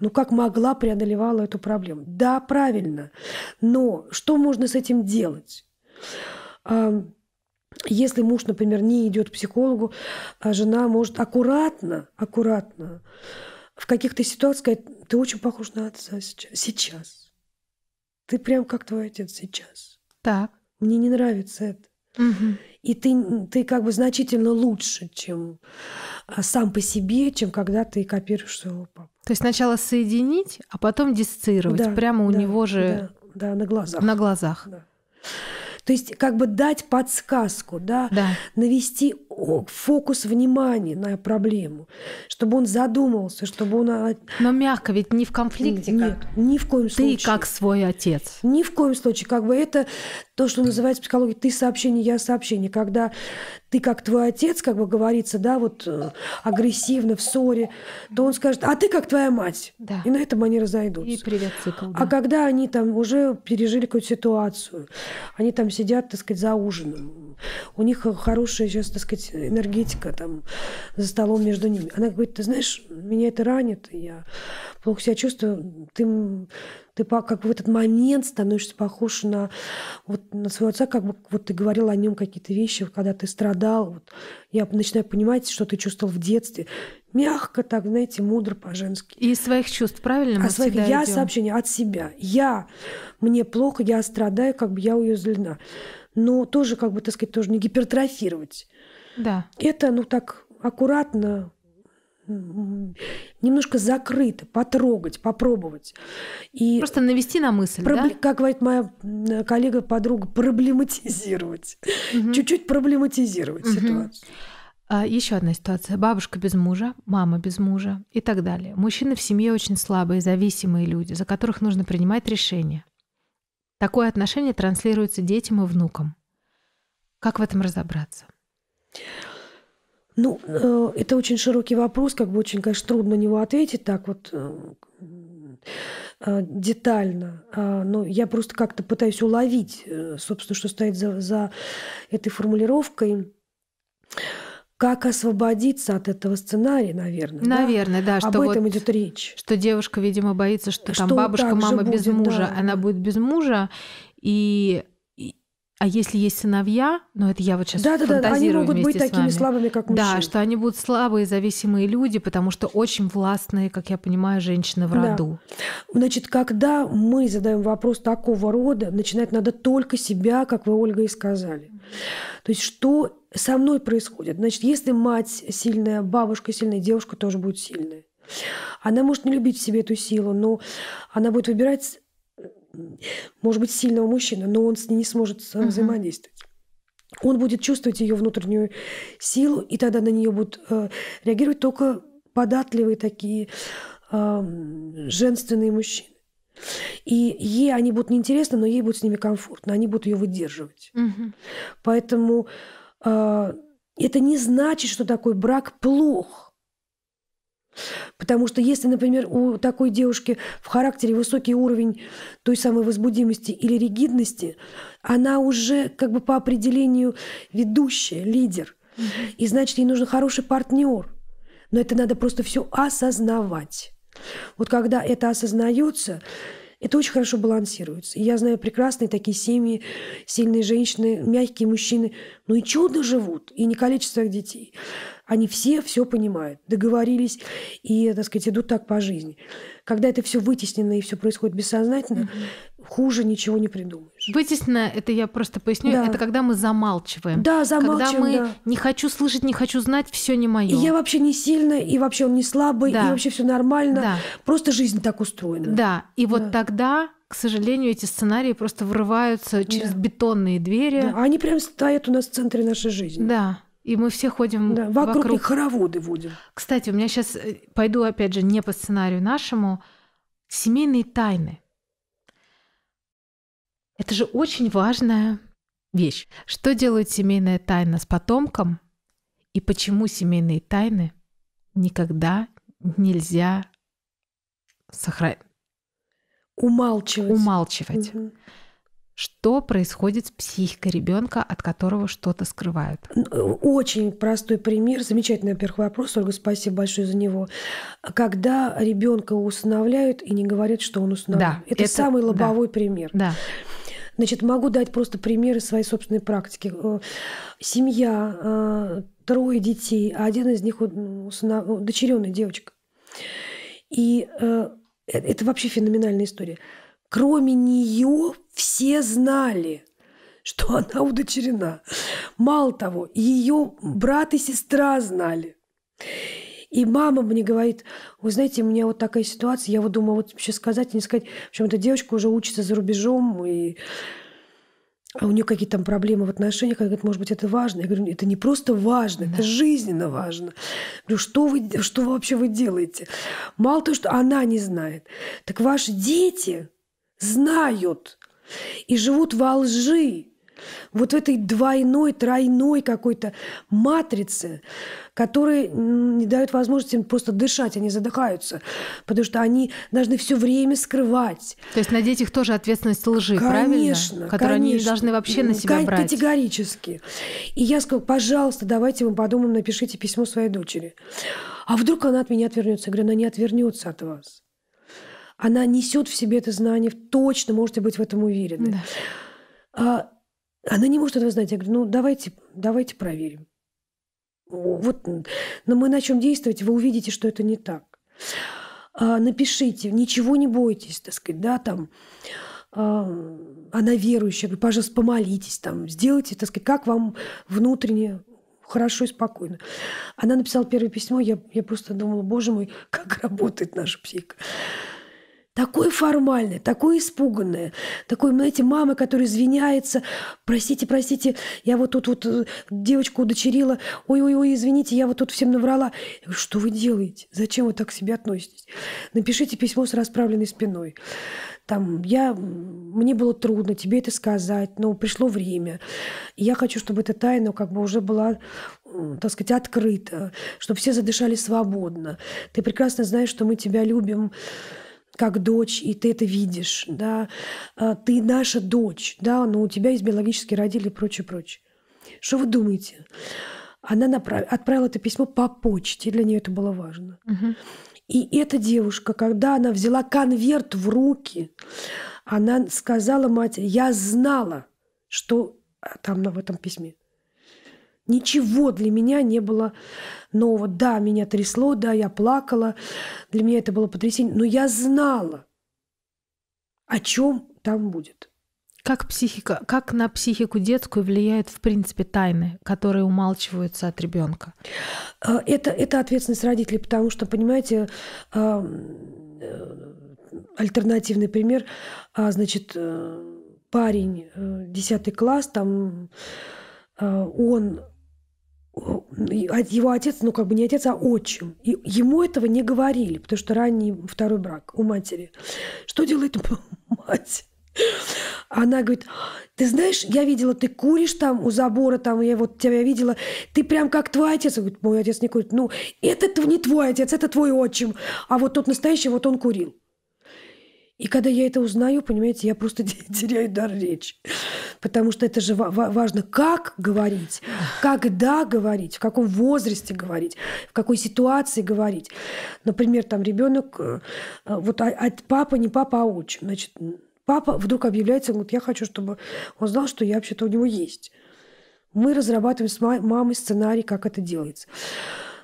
Ну, как могла, преодолевала эту проблему. Да, правильно. Но что можно с этим делать? Если муж, например, не идет к психологу, а жена может аккуратно, аккуратно в каких-то ситуациях сказать, ты очень похож на отца сейчас. Ты прям как твой отец сейчас. Так мне не нравится это. Угу. И ты, ты как бы значительно лучше, чем а, сам по себе, чем когда ты копируешь своего папу. То есть сначала соединить, а потом диссоциировать да, прямо у да, него же да, да, на глазах. На глазах. Да. То есть как бы дать подсказку, да, да. навести фокус внимания на проблему, чтобы он задумался, чтобы он... Но мягко, ведь не в конфликте. Нет, как. ни в коем случае. Ты как свой отец. Ни в коем случае. Как бы это то, что называется в психологии: «ты сообщение, я сообщение». Когда ты как твой отец, как бы говорится, да, вот э, агрессивно, в ссоре, то он скажет, а ты как твоя мать. Да. И на этом они разойдутся. И привет цикл. А да. А когда они там уже пережили какую-то ситуацию, они там сидят, так сказать, за ужином, у них хорошая сейчас, так сказать, энергетика там за столом между ними. Она говорит, ты знаешь, меня это ранит, я плохо себя чувствую, ты, ты как в этот момент становишься похож на, вот, на своего отца, как бы вот ты говорил о нем какие-то вещи, когда ты страдал. Вот. Я начинаю понимать, что ты чувствовал в детстве. Мягко так, знаете, мудро по-женски. И из своих чувств, правильно? А своих я идем. сообщение от себя. Я, мне плохо, я страдаю, как бы я уязвлена но тоже, как бы, так сказать, тоже не гипертрофировать. Да. Это, ну, так аккуратно, немножко закрыто, потрогать, попробовать. И Просто навести на мысль, проб... да? Как говорит моя коллега-подруга, проблематизировать. Угу. Чуть-чуть проблематизировать угу. ситуацию. А, еще одна ситуация. Бабушка без мужа, мама без мужа и так далее. Мужчины в семье очень слабые, зависимые люди, за которых нужно принимать решения. Такое отношение транслируется детям и внукам. Как в этом разобраться? Ну, э, это очень широкий вопрос, как бы очень, конечно, трудно на него ответить так вот э, э, детально. А, но я просто как-то пытаюсь уловить, собственно, что стоит за, за этой формулировкой как освободиться от этого сценария, наверное. Наверное, да. да что Об этом вот, идет речь. Что девушка, видимо, боится, что, что там бабушка, мама будет, без мужа, да, она да. будет без мужа, и а если есть сыновья, ну это я вот сейчас да, фантазирую да, да, они могут быть такими слабыми, как мужчины. Да, что они будут слабые, зависимые люди, потому что очень властные, как я понимаю, женщины в роду. Да. Значит, когда мы задаем вопрос такого рода, начинать надо только себя, как вы, Ольга, и сказали. То есть что со мной происходит. Значит, если мать сильная, бабушка сильная, девушка тоже будет сильная. Она может не любить в себе эту силу, но она будет выбирать, может быть, сильного мужчину, но он с ней не сможет взаимодействовать. Uh-huh. Он будет чувствовать ее внутреннюю силу, и тогда на нее будут э, реагировать только податливые такие э, женственные мужчины. И ей они будут неинтересны, но ей будет с ними комфортно, они будут ее выдерживать. Угу. Поэтому а, это не значит, что такой брак плох. Потому что если, например, у такой девушки в характере высокий уровень той самой возбудимости или ригидности, она уже как бы по определению ведущая, лидер. И значит, ей нужен хороший партнер. Но это надо просто все осознавать. Вот когда это осознается, это очень хорошо балансируется. я знаю прекрасные такие семьи, сильные женщины, мягкие мужчины. Ну и чудо живут, и не количество их детей. Они все все понимают, договорились и, так сказать, идут так по жизни. Когда это все вытеснено и все происходит бессознательно, mm-hmm. хуже ничего не придумаешь. Вытеснено, это я просто поясню, да. это когда мы замалчиваем. Да, замалчиваем. Когда мы да. не хочу слышать, не хочу знать, все не мое. И я вообще не сильная, и вообще он не слабый, да. и вообще все нормально. Да. Просто жизнь так устроена. Да, и вот да. тогда к сожалению, эти сценарии просто вырываются через да. бетонные двери. Да, они прям стоят у нас в центре нашей жизни. Да. И мы все ходим да, вокруг. Вокруг и хороводы водим. Кстати, у меня сейчас, э, пойду опять же не по сценарию нашему, семейные тайны. Это же очень важная вещь. Что делает семейная тайна с потомком и почему семейные тайны никогда нельзя сохранять? Умалчивать. Умалчивать. Угу. Что происходит с психикой ребенка, от которого что-то скрывают? Э, очень простой пример, замечательный, во-первых, вопрос, Ольга, спасибо большое за него. Когда ребенка усыновляют и не говорят, что он усыновлен. Да, это, это самый лобовой да, пример. Да. Значит, могу дать просто примеры своей собственной практики. Э, семья, э, трое детей, один из них ну, усынов... дочеренная девочка. И это вообще феноменальная история. Кроме нее все знали, что она удочерена. Мало того, ее брат и сестра знали. И мама мне говорит, вы знаете, у меня вот такая ситуация, я вот думала, вот сейчас сказать, не сказать. В общем, эта девочка уже учится за рубежом, и а у нее какие-то там проблемы в отношениях, она говорит, может быть, это важно. Я говорю, это не просто важно, да. это жизненно важно. Я говорю, что вы, что вы вообще вы делаете? Мало того, что она не знает, так ваши дети знают и живут во лжи, вот в этой двойной, тройной какой-то матрице, которые не дают возможности им просто дышать, они задыхаются, потому что они должны все время скрывать. То есть на детях тоже ответственность лжи, конечно, правильно? Которую конечно. они должны вообще на себя брать. Категорически. И я сказала, пожалуйста, давайте мы подумаем, напишите письмо своей дочери. А вдруг она от меня отвернется? Я говорю, она не отвернется от вас она несет в себе это знание, точно можете быть в этом уверены. Да. А, она не может этого знать. Я говорю, ну давайте, давайте проверим. Вот, но ну, мы начнем действовать, вы увидите, что это не так. А, напишите, ничего не бойтесь, так сказать, да, там. А, она верующая, говорю, пожалуйста, помолитесь, там, сделайте, так сказать, как вам внутренне хорошо и спокойно. Она написала первое письмо, я, я просто думала, боже мой, как работает наша психика такой формальное, такое испуганное, такой, знаете, мама, которая извиняется, простите, простите, я вот тут вот э, девочку удочерила, ой-ой-ой, извините, я вот тут всем наврала. Говорю, что вы делаете? Зачем вы так к себе относитесь? Напишите письмо с расправленной спиной. Там, я, мне было трудно тебе это сказать, но пришло время. я хочу, чтобы эта тайна как бы уже была так сказать, открыто, чтобы все задышали свободно. Ты прекрасно знаешь, что мы тебя любим, как дочь, и ты это видишь, да, а, ты наша дочь, да, но у тебя есть биологические родители и прочее, прочее. Что вы думаете? Она направ... отправила это письмо по почте, для нее это было важно. Угу. И эта девушка, когда она взяла конверт в руки, она сказала матери, я знала, что а, там в этом письме. Ничего для меня не было нового. Да, меня трясло, да, я плакала. Для меня это было потрясение. Но я знала, о чем там будет. Как, психика, как на психику детскую влияют, в принципе, тайны, которые умалчиваются от ребенка? А, это, это ответственность родителей, потому что, понимаете, а, э, альтернативный пример, а, значит, э, парень, 10 э, класс, там он его отец, ну как бы не отец, а отчим. И ему этого не говорили, потому что ранний второй брак у матери. Что делает мать? Она говорит, ты знаешь, я видела, ты куришь там у забора, там я вот тебя видела, ты прям как твой отец. говорит, мой отец не курит. Ну, это не твой отец, это твой отчим. А вот тот настоящий, вот он курил. И когда я это узнаю, понимаете, я просто теряю дар речи. Потому что это же важно, как говорить, когда говорить, в каком возрасте говорить, в какой ситуации говорить. Например, там ребенок, э, э, вот от а, а папа не папа, а отчим. Значит, папа вдруг объявляется, говорит, я хочу, чтобы он знал, что я вообще-то у него есть. Мы разрабатываем с мамой сценарий, как это делается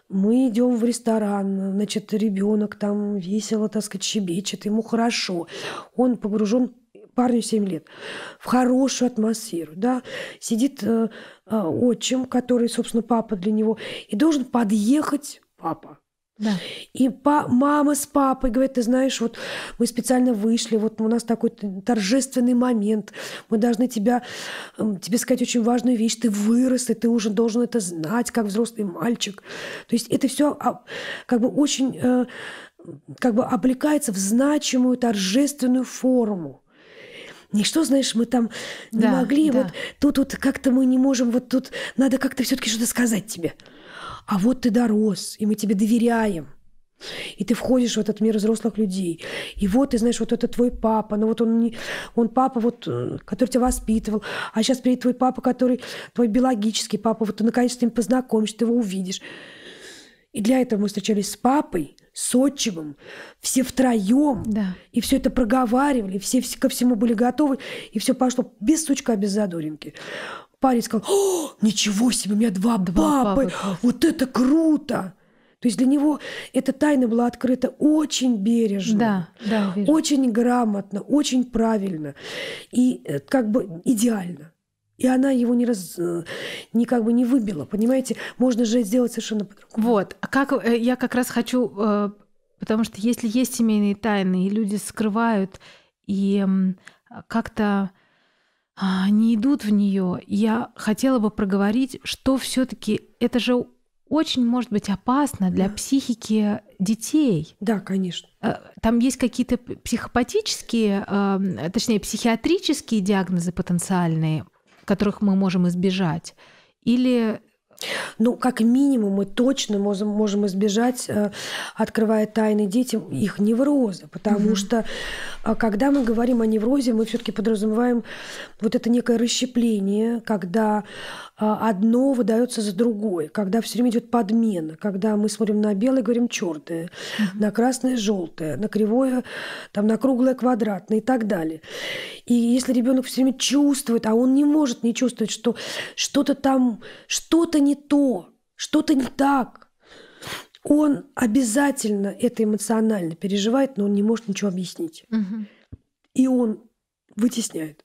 мы идем в ресторан, значит, ребенок там весело, так сказать, щебечет, ему хорошо. Он погружен парню 7 лет, в хорошую атмосферу, да, сидит э, э, отчим, который, собственно, папа для него, и должен подъехать папа. Да. И па- мама с папой говорит, ты знаешь, вот мы специально вышли, вот у нас такой торжественный момент, мы должны тебя, эм, тебе сказать очень важную вещь, ты вырос, и ты уже должен это знать, как взрослый мальчик. То есть это все а, как бы очень э, как бы облекается в значимую торжественную форму. И что, знаешь, мы там не да, могли, да. вот тут вот как-то мы не можем, вот тут надо как-то все-таки что-то сказать тебе а вот ты дорос, и мы тебе доверяем. И ты входишь в этот мир взрослых людей. И вот ты знаешь, вот это твой папа, но ну вот он, не, он папа, вот, э, который тебя воспитывал, а сейчас приедет твой папа, который твой биологический папа, вот ты наконец-то им познакомишься, ты его увидишь. И для этого мы встречались с папой, с отчимом, все втроем, да. и все это проговаривали, все, все ко всему были готовы, и все пошло без сучка, а без задоринки. Парень сказал, О, ничего себе, у меня два, два папы, папы, вот это круто! То есть для него эта тайна была открыта очень бережно, да, да, очень грамотно, очень правильно и э, как бы идеально. И она его не раз, э, не как бы не выбила, понимаете? Можно же сделать совершенно по-другому. Вот. А как э, я как раз хочу, э, потому что если есть семейные тайны и люди скрывают и как-то а, не идут в нее, я хотела бы проговорить, что все-таки это же очень может быть опасно для да. психики детей. Да, конечно. Там есть какие-то психопатические, точнее, психиатрические диагнозы потенциальные которых мы можем избежать? Или ну, как минимум, мы точно можем, можем избежать, э, открывая тайны детям, их невроза. Потому mm что, а, когда мы говорим о неврозе, мы все-таки подразумеваем вот это некое расщепление, когда а, одно выдается за другое, когда все время идет подмена, когда мы смотрим на белое и говорим черное, mm-hmm. на красное желтое, на кривое, там, на круглое квадратное и так далее. И если ребенок все время чувствует, а он не может не чувствовать, что что-то там, что-то не то, что-то не так, он обязательно это эмоционально переживает, но он не может ничего объяснить. Угу. И он вытесняет.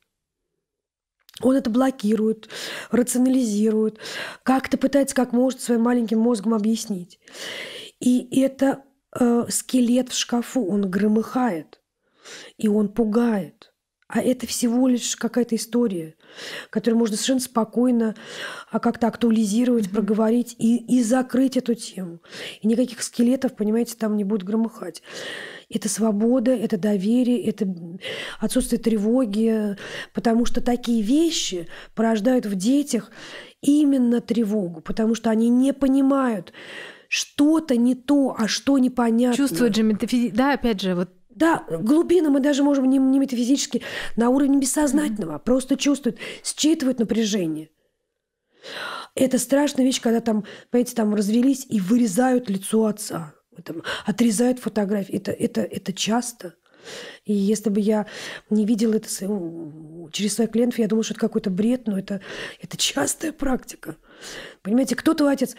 Он это блокирует, рационализирует, как-то пытается как может своим маленьким мозгом объяснить. И это э, скелет в шкафу, он громыхает, и он пугает. А это всего лишь какая-то история, которую можно совершенно спокойно а, как-то актуализировать, mm-hmm. проговорить и, и закрыть эту тему. И никаких скелетов, понимаете, там не будет громыхать. Это свобода, это доверие, это отсутствие тревоги, потому что такие вещи порождают в детях именно тревогу, потому что они не понимают, что-то не то, а что непонятно. Чувствует же метафизика. Да, опять же, вот да, глубина мы даже можем не, не метафизически, на уровне бессознательного, mm-hmm. просто чувствуют, считывают напряжение. Это страшная вещь, когда там, понимаете, там развелись и вырезают лицо отца, там, отрезают фотографии. Это, это, это часто. И если бы я не видела это через своих клиентов, я думаю, что это какой-то бред, но это, это частая практика. Понимаете, кто твой отец,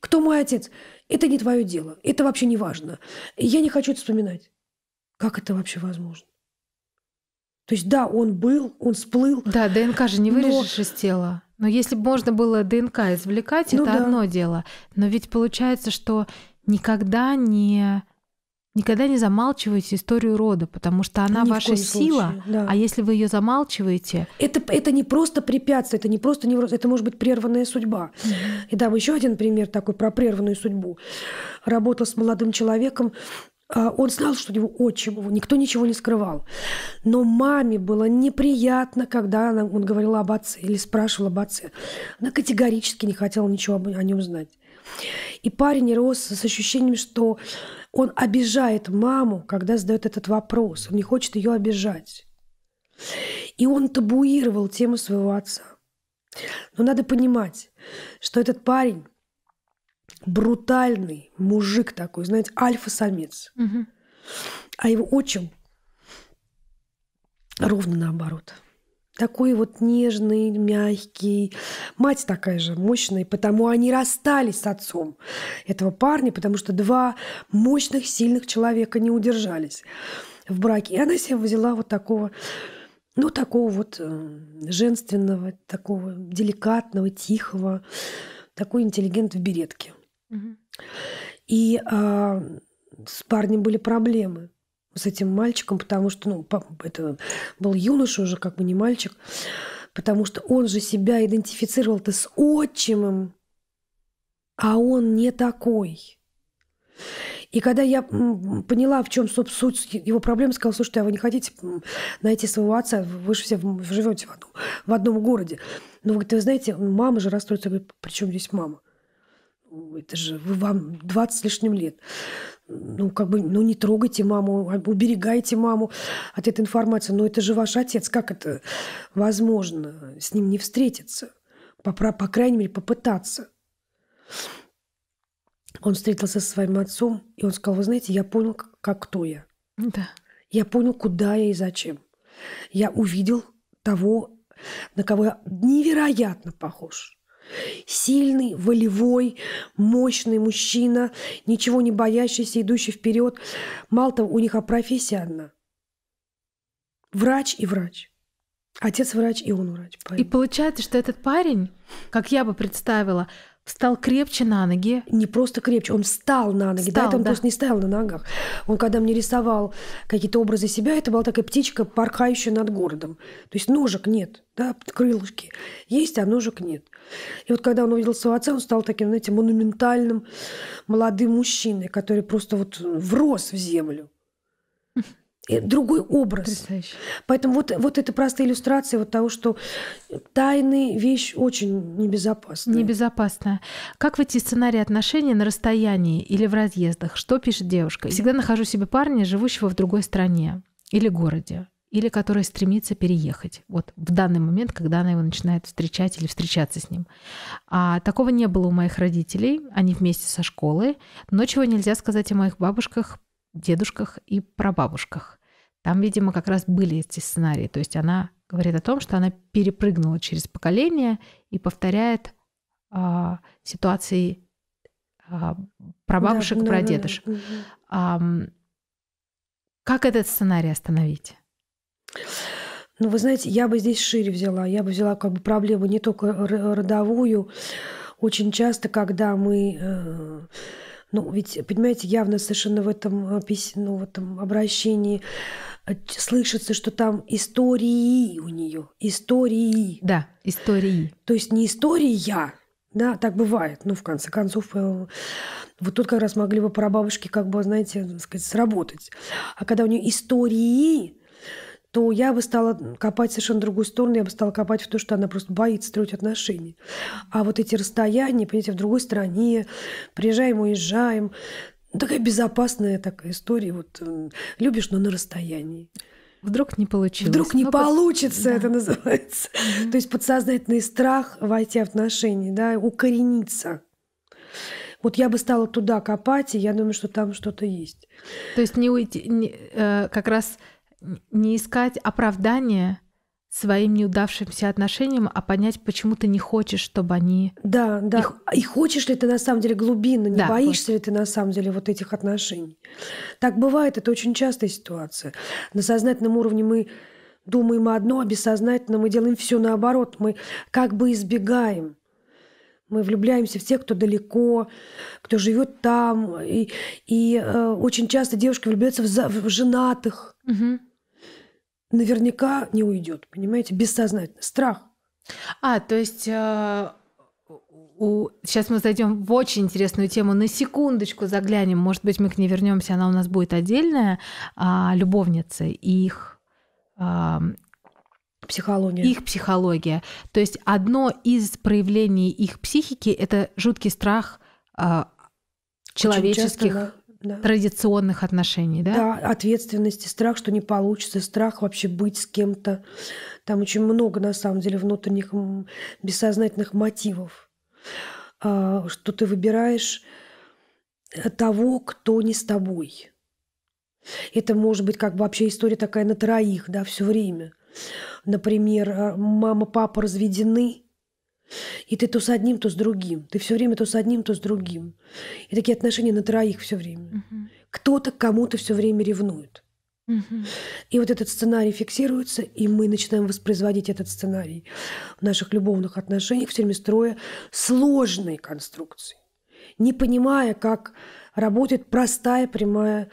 кто мой отец, это не твое дело, это вообще не важно. Я не хочу это вспоминать. Как это вообще возможно? То есть да, он был, он сплыл. Да, ДНК же не вырежешь но... из тела. Но если бы можно было ДНК извлекать, ну, это да. одно дело. Но ведь получается, что никогда не никогда не замалчивайте историю рода, потому что она Ни ваша сила, да. а если вы ее замалчиваете... Это, это не просто препятствие, это не просто невроз, это может быть прерванная судьба. И да, еще один пример такой про прерванную судьбу. Работала с молодым человеком, а, он знал, что его него отчим, никто ничего не скрывал. Но маме было неприятно, когда он говорил об отце или спрашивал об отце. Она категорически не хотела ничего о нем знать. И парень рос с ощущением, что он обижает маму, когда задает этот вопрос. Он не хочет ее обижать. И он табуировал тему своего отца. Но надо понимать, что этот парень брутальный мужик такой, знаете, альфа-самец. Угу. А его отчим ровно наоборот. Такой вот нежный, мягкий. Мать такая же мощная, потому они расстались с отцом этого парня, потому что два мощных, сильных человека не удержались в браке. И она себе взяла вот такого, ну, такого вот э, женственного, такого деликатного, тихого, такой интеллигент в беретке. И а, с парнем были проблемы с этим мальчиком, потому что ну, это был юноша уже, как бы не мальчик, потому что он же себя идентифицировал-то с отчимом, а он не такой. И когда я поняла, в чем суть его проблемы, сказала, слушайте, а вы не хотите найти своего отца, вы же все живете в одном, в одном городе. Но ну, вы, вы знаете, мама же расстроится, я при чем здесь мама? это же вы, вам 20 с лишним лет. Ну, как бы, ну, не трогайте маму, а уберегайте маму от этой информации. Но это же ваш отец. Как это возможно? С ним не встретиться. По, по крайней мере, попытаться. Он встретился со своим отцом, и он сказал, вы знаете, я понял, как кто я. Да. Я понял, куда я и зачем. Я увидел того, на кого я невероятно похож. Сильный, волевой, мощный мужчина, ничего не боящийся, идущий вперед. Мало того, у них а профессия одна. Врач и врач. Отец врач, и он врач. Поэтому. И получается, что этот парень, как я бы представила, Стал крепче на ноги. Не просто крепче, он встал на ноги. Встал, да, это он да. просто не стоял на ногах. Он когда мне рисовал какие-то образы себя, это была такая птичка, порхающая над городом. То есть ножек нет, да, крылышки есть, а ножек нет. И вот когда он увидел своего отца, он стал таким, знаете, монументальным молодым мужчиной, который просто вот врос в землю другой образ. Потрясающе. Поэтому вот, вот это просто иллюстрация вот того, что тайная вещь очень небезопасная. Небезопасная. Как выйти из сценария отношений на расстоянии или в разъездах? Что пишет девушка? Всегда нахожу себе парня, живущего в другой стране или городе или который стремится переехать. Вот в данный момент, когда она его начинает встречать или встречаться с ним. А такого не было у моих родителей, они вместе со школы, но чего нельзя сказать о моих бабушках, дедушках и прабабушках. Там, видимо, как раз были эти сценарии. То есть она говорит о том, что она перепрыгнула через поколение и повторяет а, ситуации а, прабабушек, да, прадедушек. Да, да, да. А, как этот сценарий остановить? Ну, вы знаете, я бы здесь шире взяла. Я бы взяла как бы проблему не только родовую. Очень часто, когда мы э, ну, ведь, понимаете, явно совершенно в этом, э, ну, в этом обращении э, слышится, что там истории у нее. Истории. Да, истории. То есть не история, да, так бывает. Ну, в конце концов, э, вот тут как раз могли бы бабушки, как бы, знаете, сказать, сработать. А когда у нее истории, то я бы стала копать совершенно другую сторону, я бы стала копать в то, что она просто боится строить отношения. А вот эти расстояния, понимаете, в другой стране, приезжаем, уезжаем, такая безопасная такая история, вот э, любишь, но на расстоянии. Вдруг не получилось. Вдруг не ну, Опа. получится, да. это называется. Mm-hmm. То есть подсознательный страх войти в отношения, да, укорениться. Вот я бы стала туда копать, и я думаю, что там что-то есть. То есть не уйти, не, э, как раз не искать оправдания своим неудавшимся отношениям, а понять, почему ты не хочешь, чтобы они... Да, да. Их... И хочешь ли ты на самом деле глубины, не да, боишься вот. ли ты на самом деле вот этих отношений. Так бывает, это очень частая ситуация. На сознательном уровне мы думаем одно, а бессознательно мы делаем все наоборот. Мы как бы избегаем. Мы влюбляемся в тех, кто далеко, кто живет там. И, и э, очень часто девушка влюбляется в, за... в женатых угу. наверняка не уйдет, понимаете, бессознательно. Страх. А, то есть э, у... сейчас мы зайдем в очень интересную тему. На секундочку заглянем. Может быть, мы к ней вернемся, она у нас будет отдельная. А, любовницы и их. А, Психология. Их психология. То есть одно из проявлений их психики это жуткий страх а, человеческих часто, да да. традиционных отношений, да? Да, ответственности, страх, что не получится, страх вообще быть с кем-то. Там очень много, на самом деле, внутренних бессознательных мотивов, а, что ты выбираешь э, того, кто не с тобой. Это может быть как бы вообще история такая на троих, да, все время. Например, э, мама, папа разведены – и ты то с одним, то с другим. Ты все время то с одним, то с другим. И такие отношения на троих все время. Угу. Кто-то кому-то все время ревнует. Угу. И вот этот сценарий фиксируется, и мы начинаем воспроизводить этот сценарий в наших любовных отношениях, все время строя сложные конструкции, не понимая, как работает простая, прямая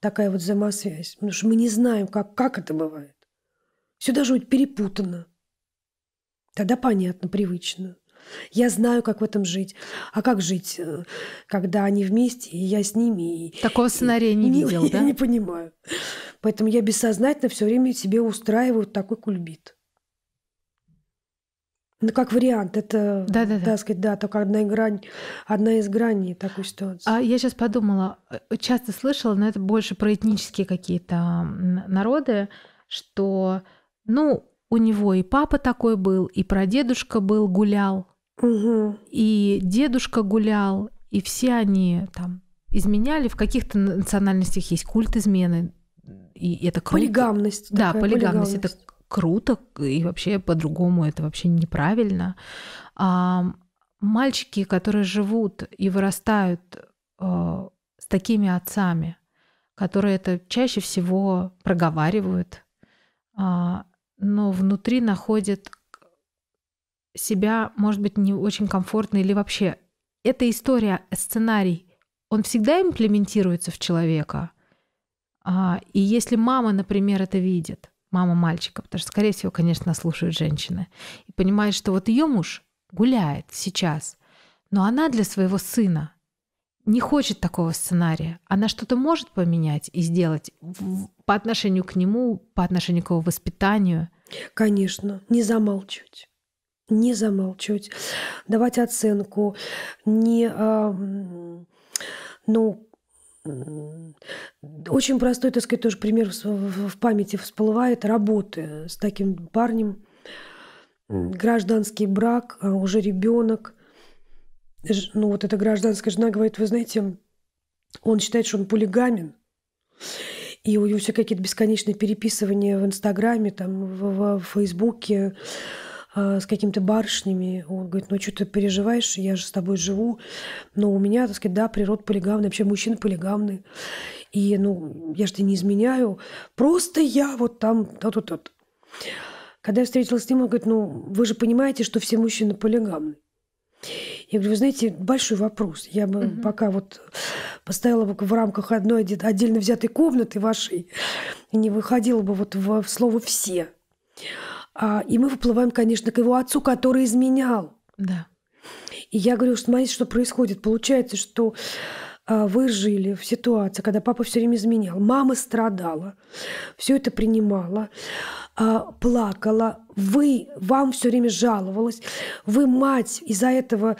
такая вот взаимосвязь. Потому что мы не знаем, как, как это бывает. Все даже вот перепутано. Тогда понятно, привычно. Я знаю, как в этом жить. А как жить, э, когда они вместе, и я с ними? И... Такого сценария не, не видел, я да? Я не понимаю. Поэтому я бессознательно все время себе устраиваю такой кульбит. Ну, как вариант, это, да, да, да. сказать, да, только одна, грань, одна из граней такой ситуации. А я сейчас подумала, э, часто слышала, но это больше про этнические какие-то народы, что, ну, у него и папа такой был, и прадедушка был, гулял, угу. и дедушка гулял, и все они там изменяли. В каких-то национальностях есть культ измены, и это круто. Полигамность. Да, полигамность. полигамность. Это круто, и вообще по-другому это вообще неправильно. А, мальчики, которые живут и вырастают э, с такими отцами, которые это чаще всего проговаривают, э, но внутри находят себя, может быть, не очень комфортно или вообще. Эта история, э, сценарий, он всегда имплементируется в человека. А, и если мама, например, это видит, мама мальчика, потому что, скорее всего, конечно, слушают женщины, и понимает, что вот ее муж гуляет сейчас, но она для своего сына не хочет такого сценария. Она что-то может поменять и сделать по отношению к нему, по отношению к его воспитанию? Конечно, не замолчать, Не замолчать, давать оценку, не, а, ну, очень простой, так сказать, тоже пример в памяти всплывает работы с таким парнем. Гражданский брак, а, уже ребенок. Ну вот эта гражданская жена говорит, вы знаете, он считает, что он полигамен. И у него все какие-то бесконечные переписывания в Инстаграме, там, в, в Фейсбуке а, с какими-то барышнями. Он говорит, ну а что ты переживаешь, я же с тобой живу. Но у меня, так сказать, да, природа полигамная, вообще мужчины полигамные. И, ну, я же тебя не изменяю. Просто я вот там, вот, вот, вот. Когда я встретилась с ним, он говорит, ну, вы же понимаете, что все мужчины полигамны. Я говорю, вы знаете, большой вопрос. Я бы угу. пока вот поставила бы в рамках одной отдельно взятой комнаты вашей, не выходила бы вот в, слово «все». А, и мы выплываем, конечно, к его отцу, который изменял. Да. И я говорю, смотрите, что происходит. Получается, что а, вы жили в ситуации, когда папа все время изменял, мама страдала, все это принимала, а, плакала, вы, вам все время жаловалась, вы мать из-за этого,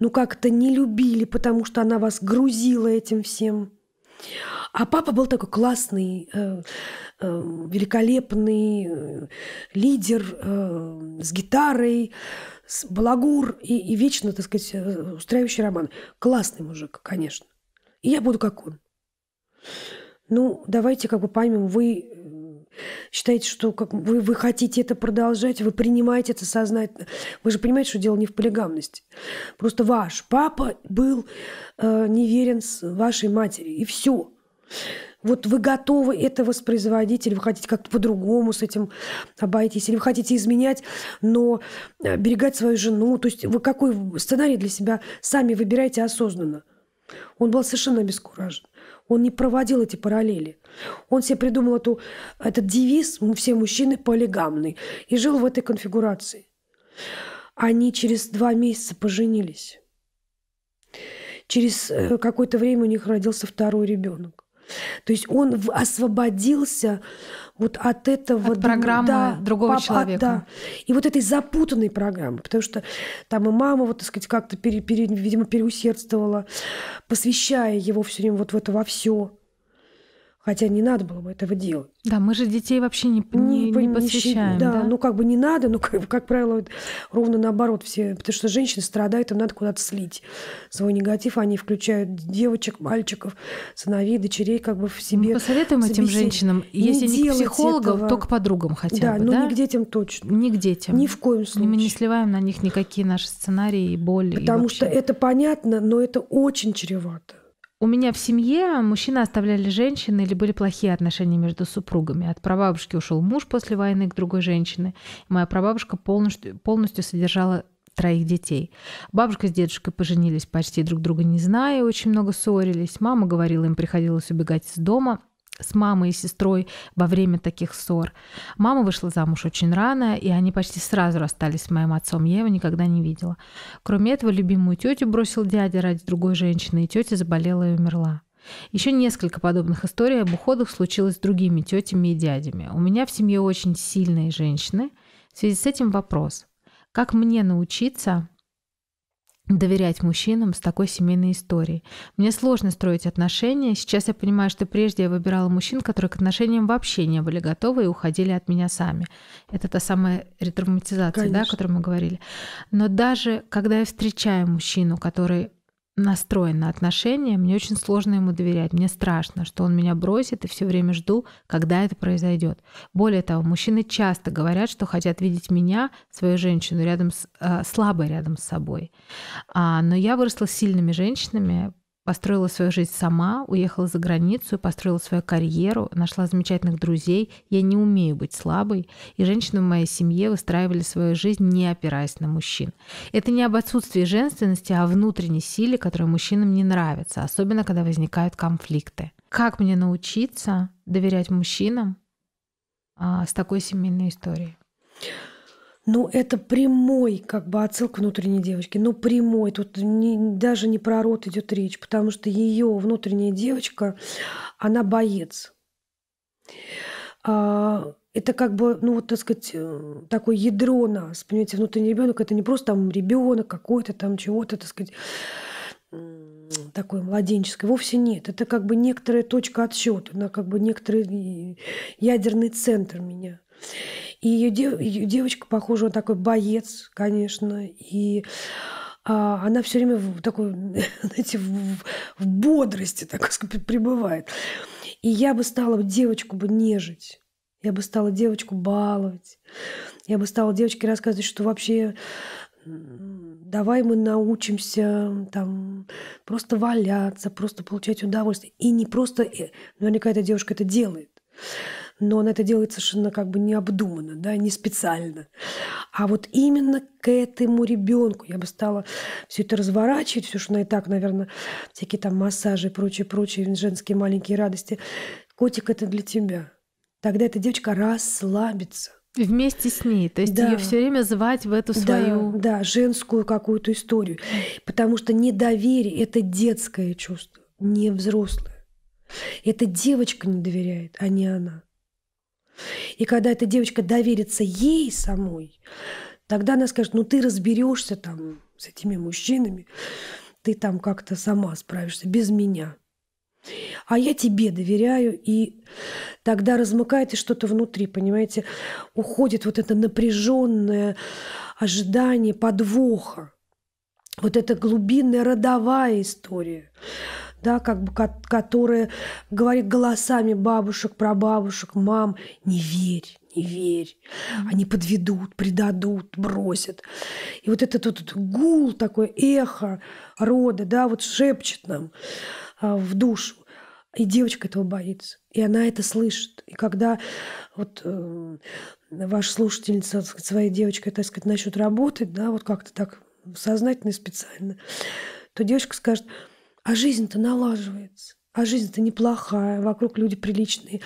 ну как-то не любили, потому что она вас грузила этим всем. А папа был такой классный, э, э, великолепный э, лидер э, с гитарой, с балагур и, и вечно, так сказать, э, устраивающий роман. Классный мужик, конечно. И я буду как он. Ну, давайте как бы поймем, вы считаете, что как вы, вы хотите это продолжать, вы принимаете это сознательно. Вы же понимаете, что дело не в полигамности. Просто ваш папа был э, неверен с вашей матерью, и все. Вот вы готовы это воспроизводить, или вы хотите как-то по-другому с этим обойтись, или вы хотите изменять, но э, берегать свою жену. То есть вы какой сценарий для себя сами выбираете осознанно – он был совершенно обескуражен. Он не проводил эти параллели. Он себе придумал эту, этот девиз «Все мужчины полигамны» и жил в этой конфигурации. Они через два месяца поженились. Через э, какое-то время у них родился второй ребенок. То есть он освободился вот от этого... От программы да, другого папа, человека. да. И вот этой запутанной программы, потому что там и мама, вот, так сказать, как-то, пере, пере, видимо, переусердствовала, посвящая его все время вот в это во все. Хотя не надо было бы этого делать. Да, мы же детей вообще не, ну, не, не, не посвящаем. Да, да, ну как бы не надо, но ну, как, как правило, ровно наоборот все, потому что женщины страдают, им надо куда-то слить свой негатив, они включают девочек, мальчиков, сыновей, дочерей как бы в ну, себе. Мы посоветуем в этим женщинам, не если не к психологам, этого. то к подругам хотя да, бы. Но да, но не к детям точно. Не к детям. Ни в коем случае. Мы не сливаем на них никакие наши сценарии и боли. Потому и вообще. что это понятно, но это очень чревато. У меня в семье мужчины оставляли женщины или были плохие отношения между супругами. От прабабушки ушел муж после войны к другой женщине. Моя прабабушка полностью, полностью содержала троих детей. Бабушка с дедушкой поженились почти друг друга не зная, очень много ссорились. Мама говорила, им приходилось убегать из дома, с мамой и сестрой во время таких ссор. Мама вышла замуж очень рано, и они почти сразу расстались с моим отцом. Я его никогда не видела. Кроме этого, любимую тетю бросил дядя ради другой женщины, и тетя заболела и умерла. Еще несколько подобных историй об уходах случилось с другими тетями и дядями. У меня в семье очень сильные женщины. В связи с этим вопрос. Как мне научиться доверять мужчинам с такой семейной историей. Мне сложно строить отношения. Сейчас я понимаю, что прежде я выбирала мужчин, которые к отношениям вообще не были готовы и уходили от меня сами. Это та самая ретравматизация, да, о которой мы говорили. Но даже когда я встречаю мужчину, который настроен на отношения, мне очень сложно ему доверять, мне страшно, что он меня бросит, и все время жду, когда это произойдет. Более того, мужчины часто говорят, что хотят видеть меня, свою женщину, рядом с, э, слабой рядом с собой. А, но я выросла с сильными женщинами, построила свою жизнь сама, уехала за границу, построила свою карьеру, нашла замечательных друзей. Я не умею быть слабой, и женщины в моей семье выстраивали свою жизнь, не опираясь на мужчин. Это не об отсутствии женственности, а о внутренней силе, которая мужчинам не нравится, особенно когда возникают конфликты. Как мне научиться доверять мужчинам а, с такой семейной историей? Ну, это прямой, как бы, отсыл к внутренней девочке. Ну, прямой. Тут не, даже не про рот идет речь, потому что ее внутренняя девочка, она боец. А, это как бы, ну, вот, так сказать, э, такое ядро нас, понимаете, внутренний ребенок. Это не просто там ребенок какой-то, там чего-то, так сказать, такой младенческой. Вовсе нет. Это как бы некоторая точка отсчета, она как бы некоторый э, ядерный центр меня. И ее, дев, ее девочка, похоже, он такой боец, конечно, и а, она все время в такой, знаете, в, в бодрости такой пребывает. И я бы стала девочку бы нежить. Я бы стала девочку баловать. Я бы стала девочке рассказывать, что вообще давай мы научимся там просто валяться, просто получать удовольствие. И не просто, э, наверняка эта девушка это делает но он это делает совершенно как бы необдуманно, да, не специально. А вот именно к этому ребенку я бы стала все это разворачивать, все, что она и так, наверное, всякие там массажи и прочее, прочее, женские маленькие радости. Котик, это для тебя. Тогда эта девочка расслабится. Вместе с ней, то есть да. ее все время звать в эту свою. Да, да женскую какую-то историю. Потому что недоверие это детское чувство, не взрослое. Эта девочка не доверяет, а не она. И когда эта девочка доверится ей самой, тогда она скажет, ну ты разберешься там с этими мужчинами, ты там как-то сама справишься без меня. А я тебе доверяю, и тогда размыкает что-то внутри, понимаете, уходит вот это напряженное ожидание подвоха, вот эта глубинная родовая история – да, как бы, которые говорят голосами бабушек, про бабушек мам, не верь, не верь. Они подведут, предадут, бросят. И вот этот вот гул такой, эхо рода, да, вот шепчет нам а, в душу. И девочка этого боится. И она это слышит. И когда вот э, ваша слушательница сказать, своей девочкой, так сказать, начнет работать, да, вот как-то так сознательно и специально, то девочка скажет, а жизнь-то налаживается. А жизнь-то неплохая, вокруг люди приличные.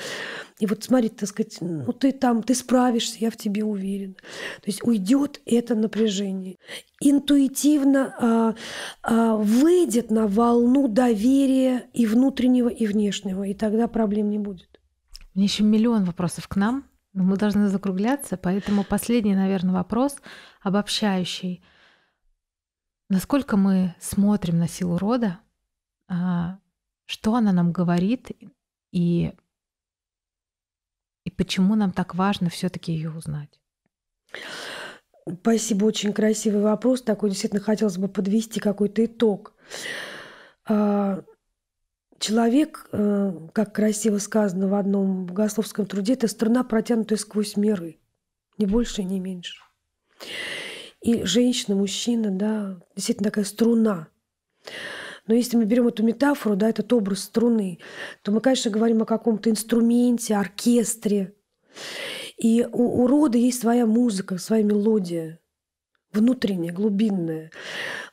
И вот смотри, так сказать, ну ты там, ты справишься, я в тебе уверен. То есть уйдет это напряжение. Интуитивно а, а, выйдет на волну доверия и внутреннего, и внешнего, и тогда проблем не будет. У меня еще миллион вопросов к нам, но мы должны закругляться, поэтому последний, наверное, вопрос, обобщающий. Насколько мы смотрим на силу рода, а, что она нам говорит и, и почему нам так важно все-таки ее узнать. Спасибо, очень красивый вопрос. Такой действительно хотелось бы подвести какой-то итог. А, человек, э, как красиво сказано в одном богословском труде, это страна, протянутая сквозь миры. Не больше, не меньше. И женщина, мужчина, да, действительно такая струна. Но если мы берем эту метафору, да, этот образ струны, то мы, конечно, говорим о каком-то инструменте, оркестре. И у, у рода есть своя музыка, своя мелодия внутренняя, глубинная.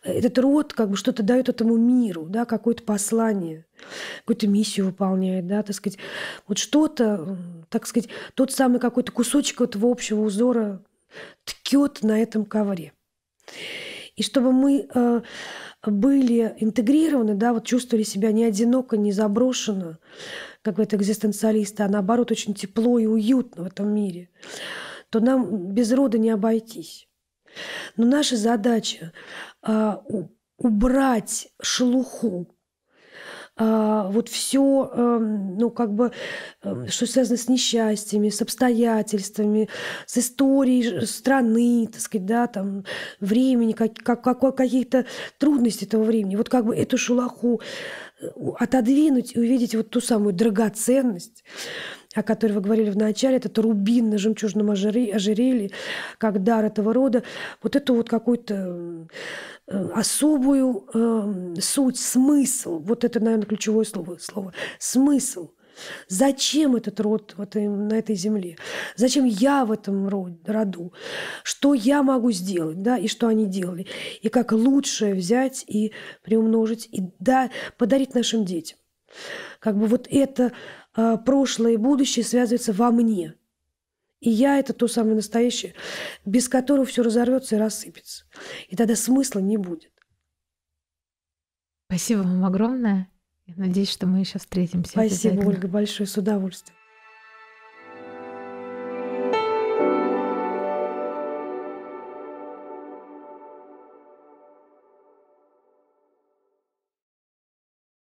Этот род как бы что-то дает этому миру, да, какое-то послание, какую-то миссию выполняет, да, так сказать. Вот что-то, так сказать, тот самый какой-то кусочек этого общего узора ткет на этом ковре. И чтобы мы э, были интегрированы, да, вот чувствовали себя не одиноко, не заброшено, как это экзистенциалисты, а наоборот очень тепло и уютно в этом мире, то нам без рода не обойтись. Но наша задача э, убрать шелуху а, вот все, эм, ну, как бы, эм, что связано с несчастьями, с обстоятельствами, с историей страны, так сказать, да, там, времени, как, как, как, каких-то трудностей этого времени. Вот как бы эту шулаху э, отодвинуть и увидеть вот ту самую драгоценность, о которой вы говорили в начале, этот рубин на жемчужном ожерелье, как дар этого рода, вот эту вот какую-то Э, особую э, суть, смысл. Вот это, наверное, ключевое слово, слово. Смысл. Зачем этот род в этой, на этой земле? Зачем я в этом роду? Что я могу сделать, да, и что они делали? И как лучшее взять и приумножить, и да, подарить нашим детям. Как бы вот это э, прошлое и будущее связывается во мне – и я – это то самое настоящее, без которого все разорвется и рассыпется. И тогда смысла не будет. Спасибо вам огромное. Я надеюсь, что мы еще встретимся. Спасибо, Ольга, большое, с удовольствием.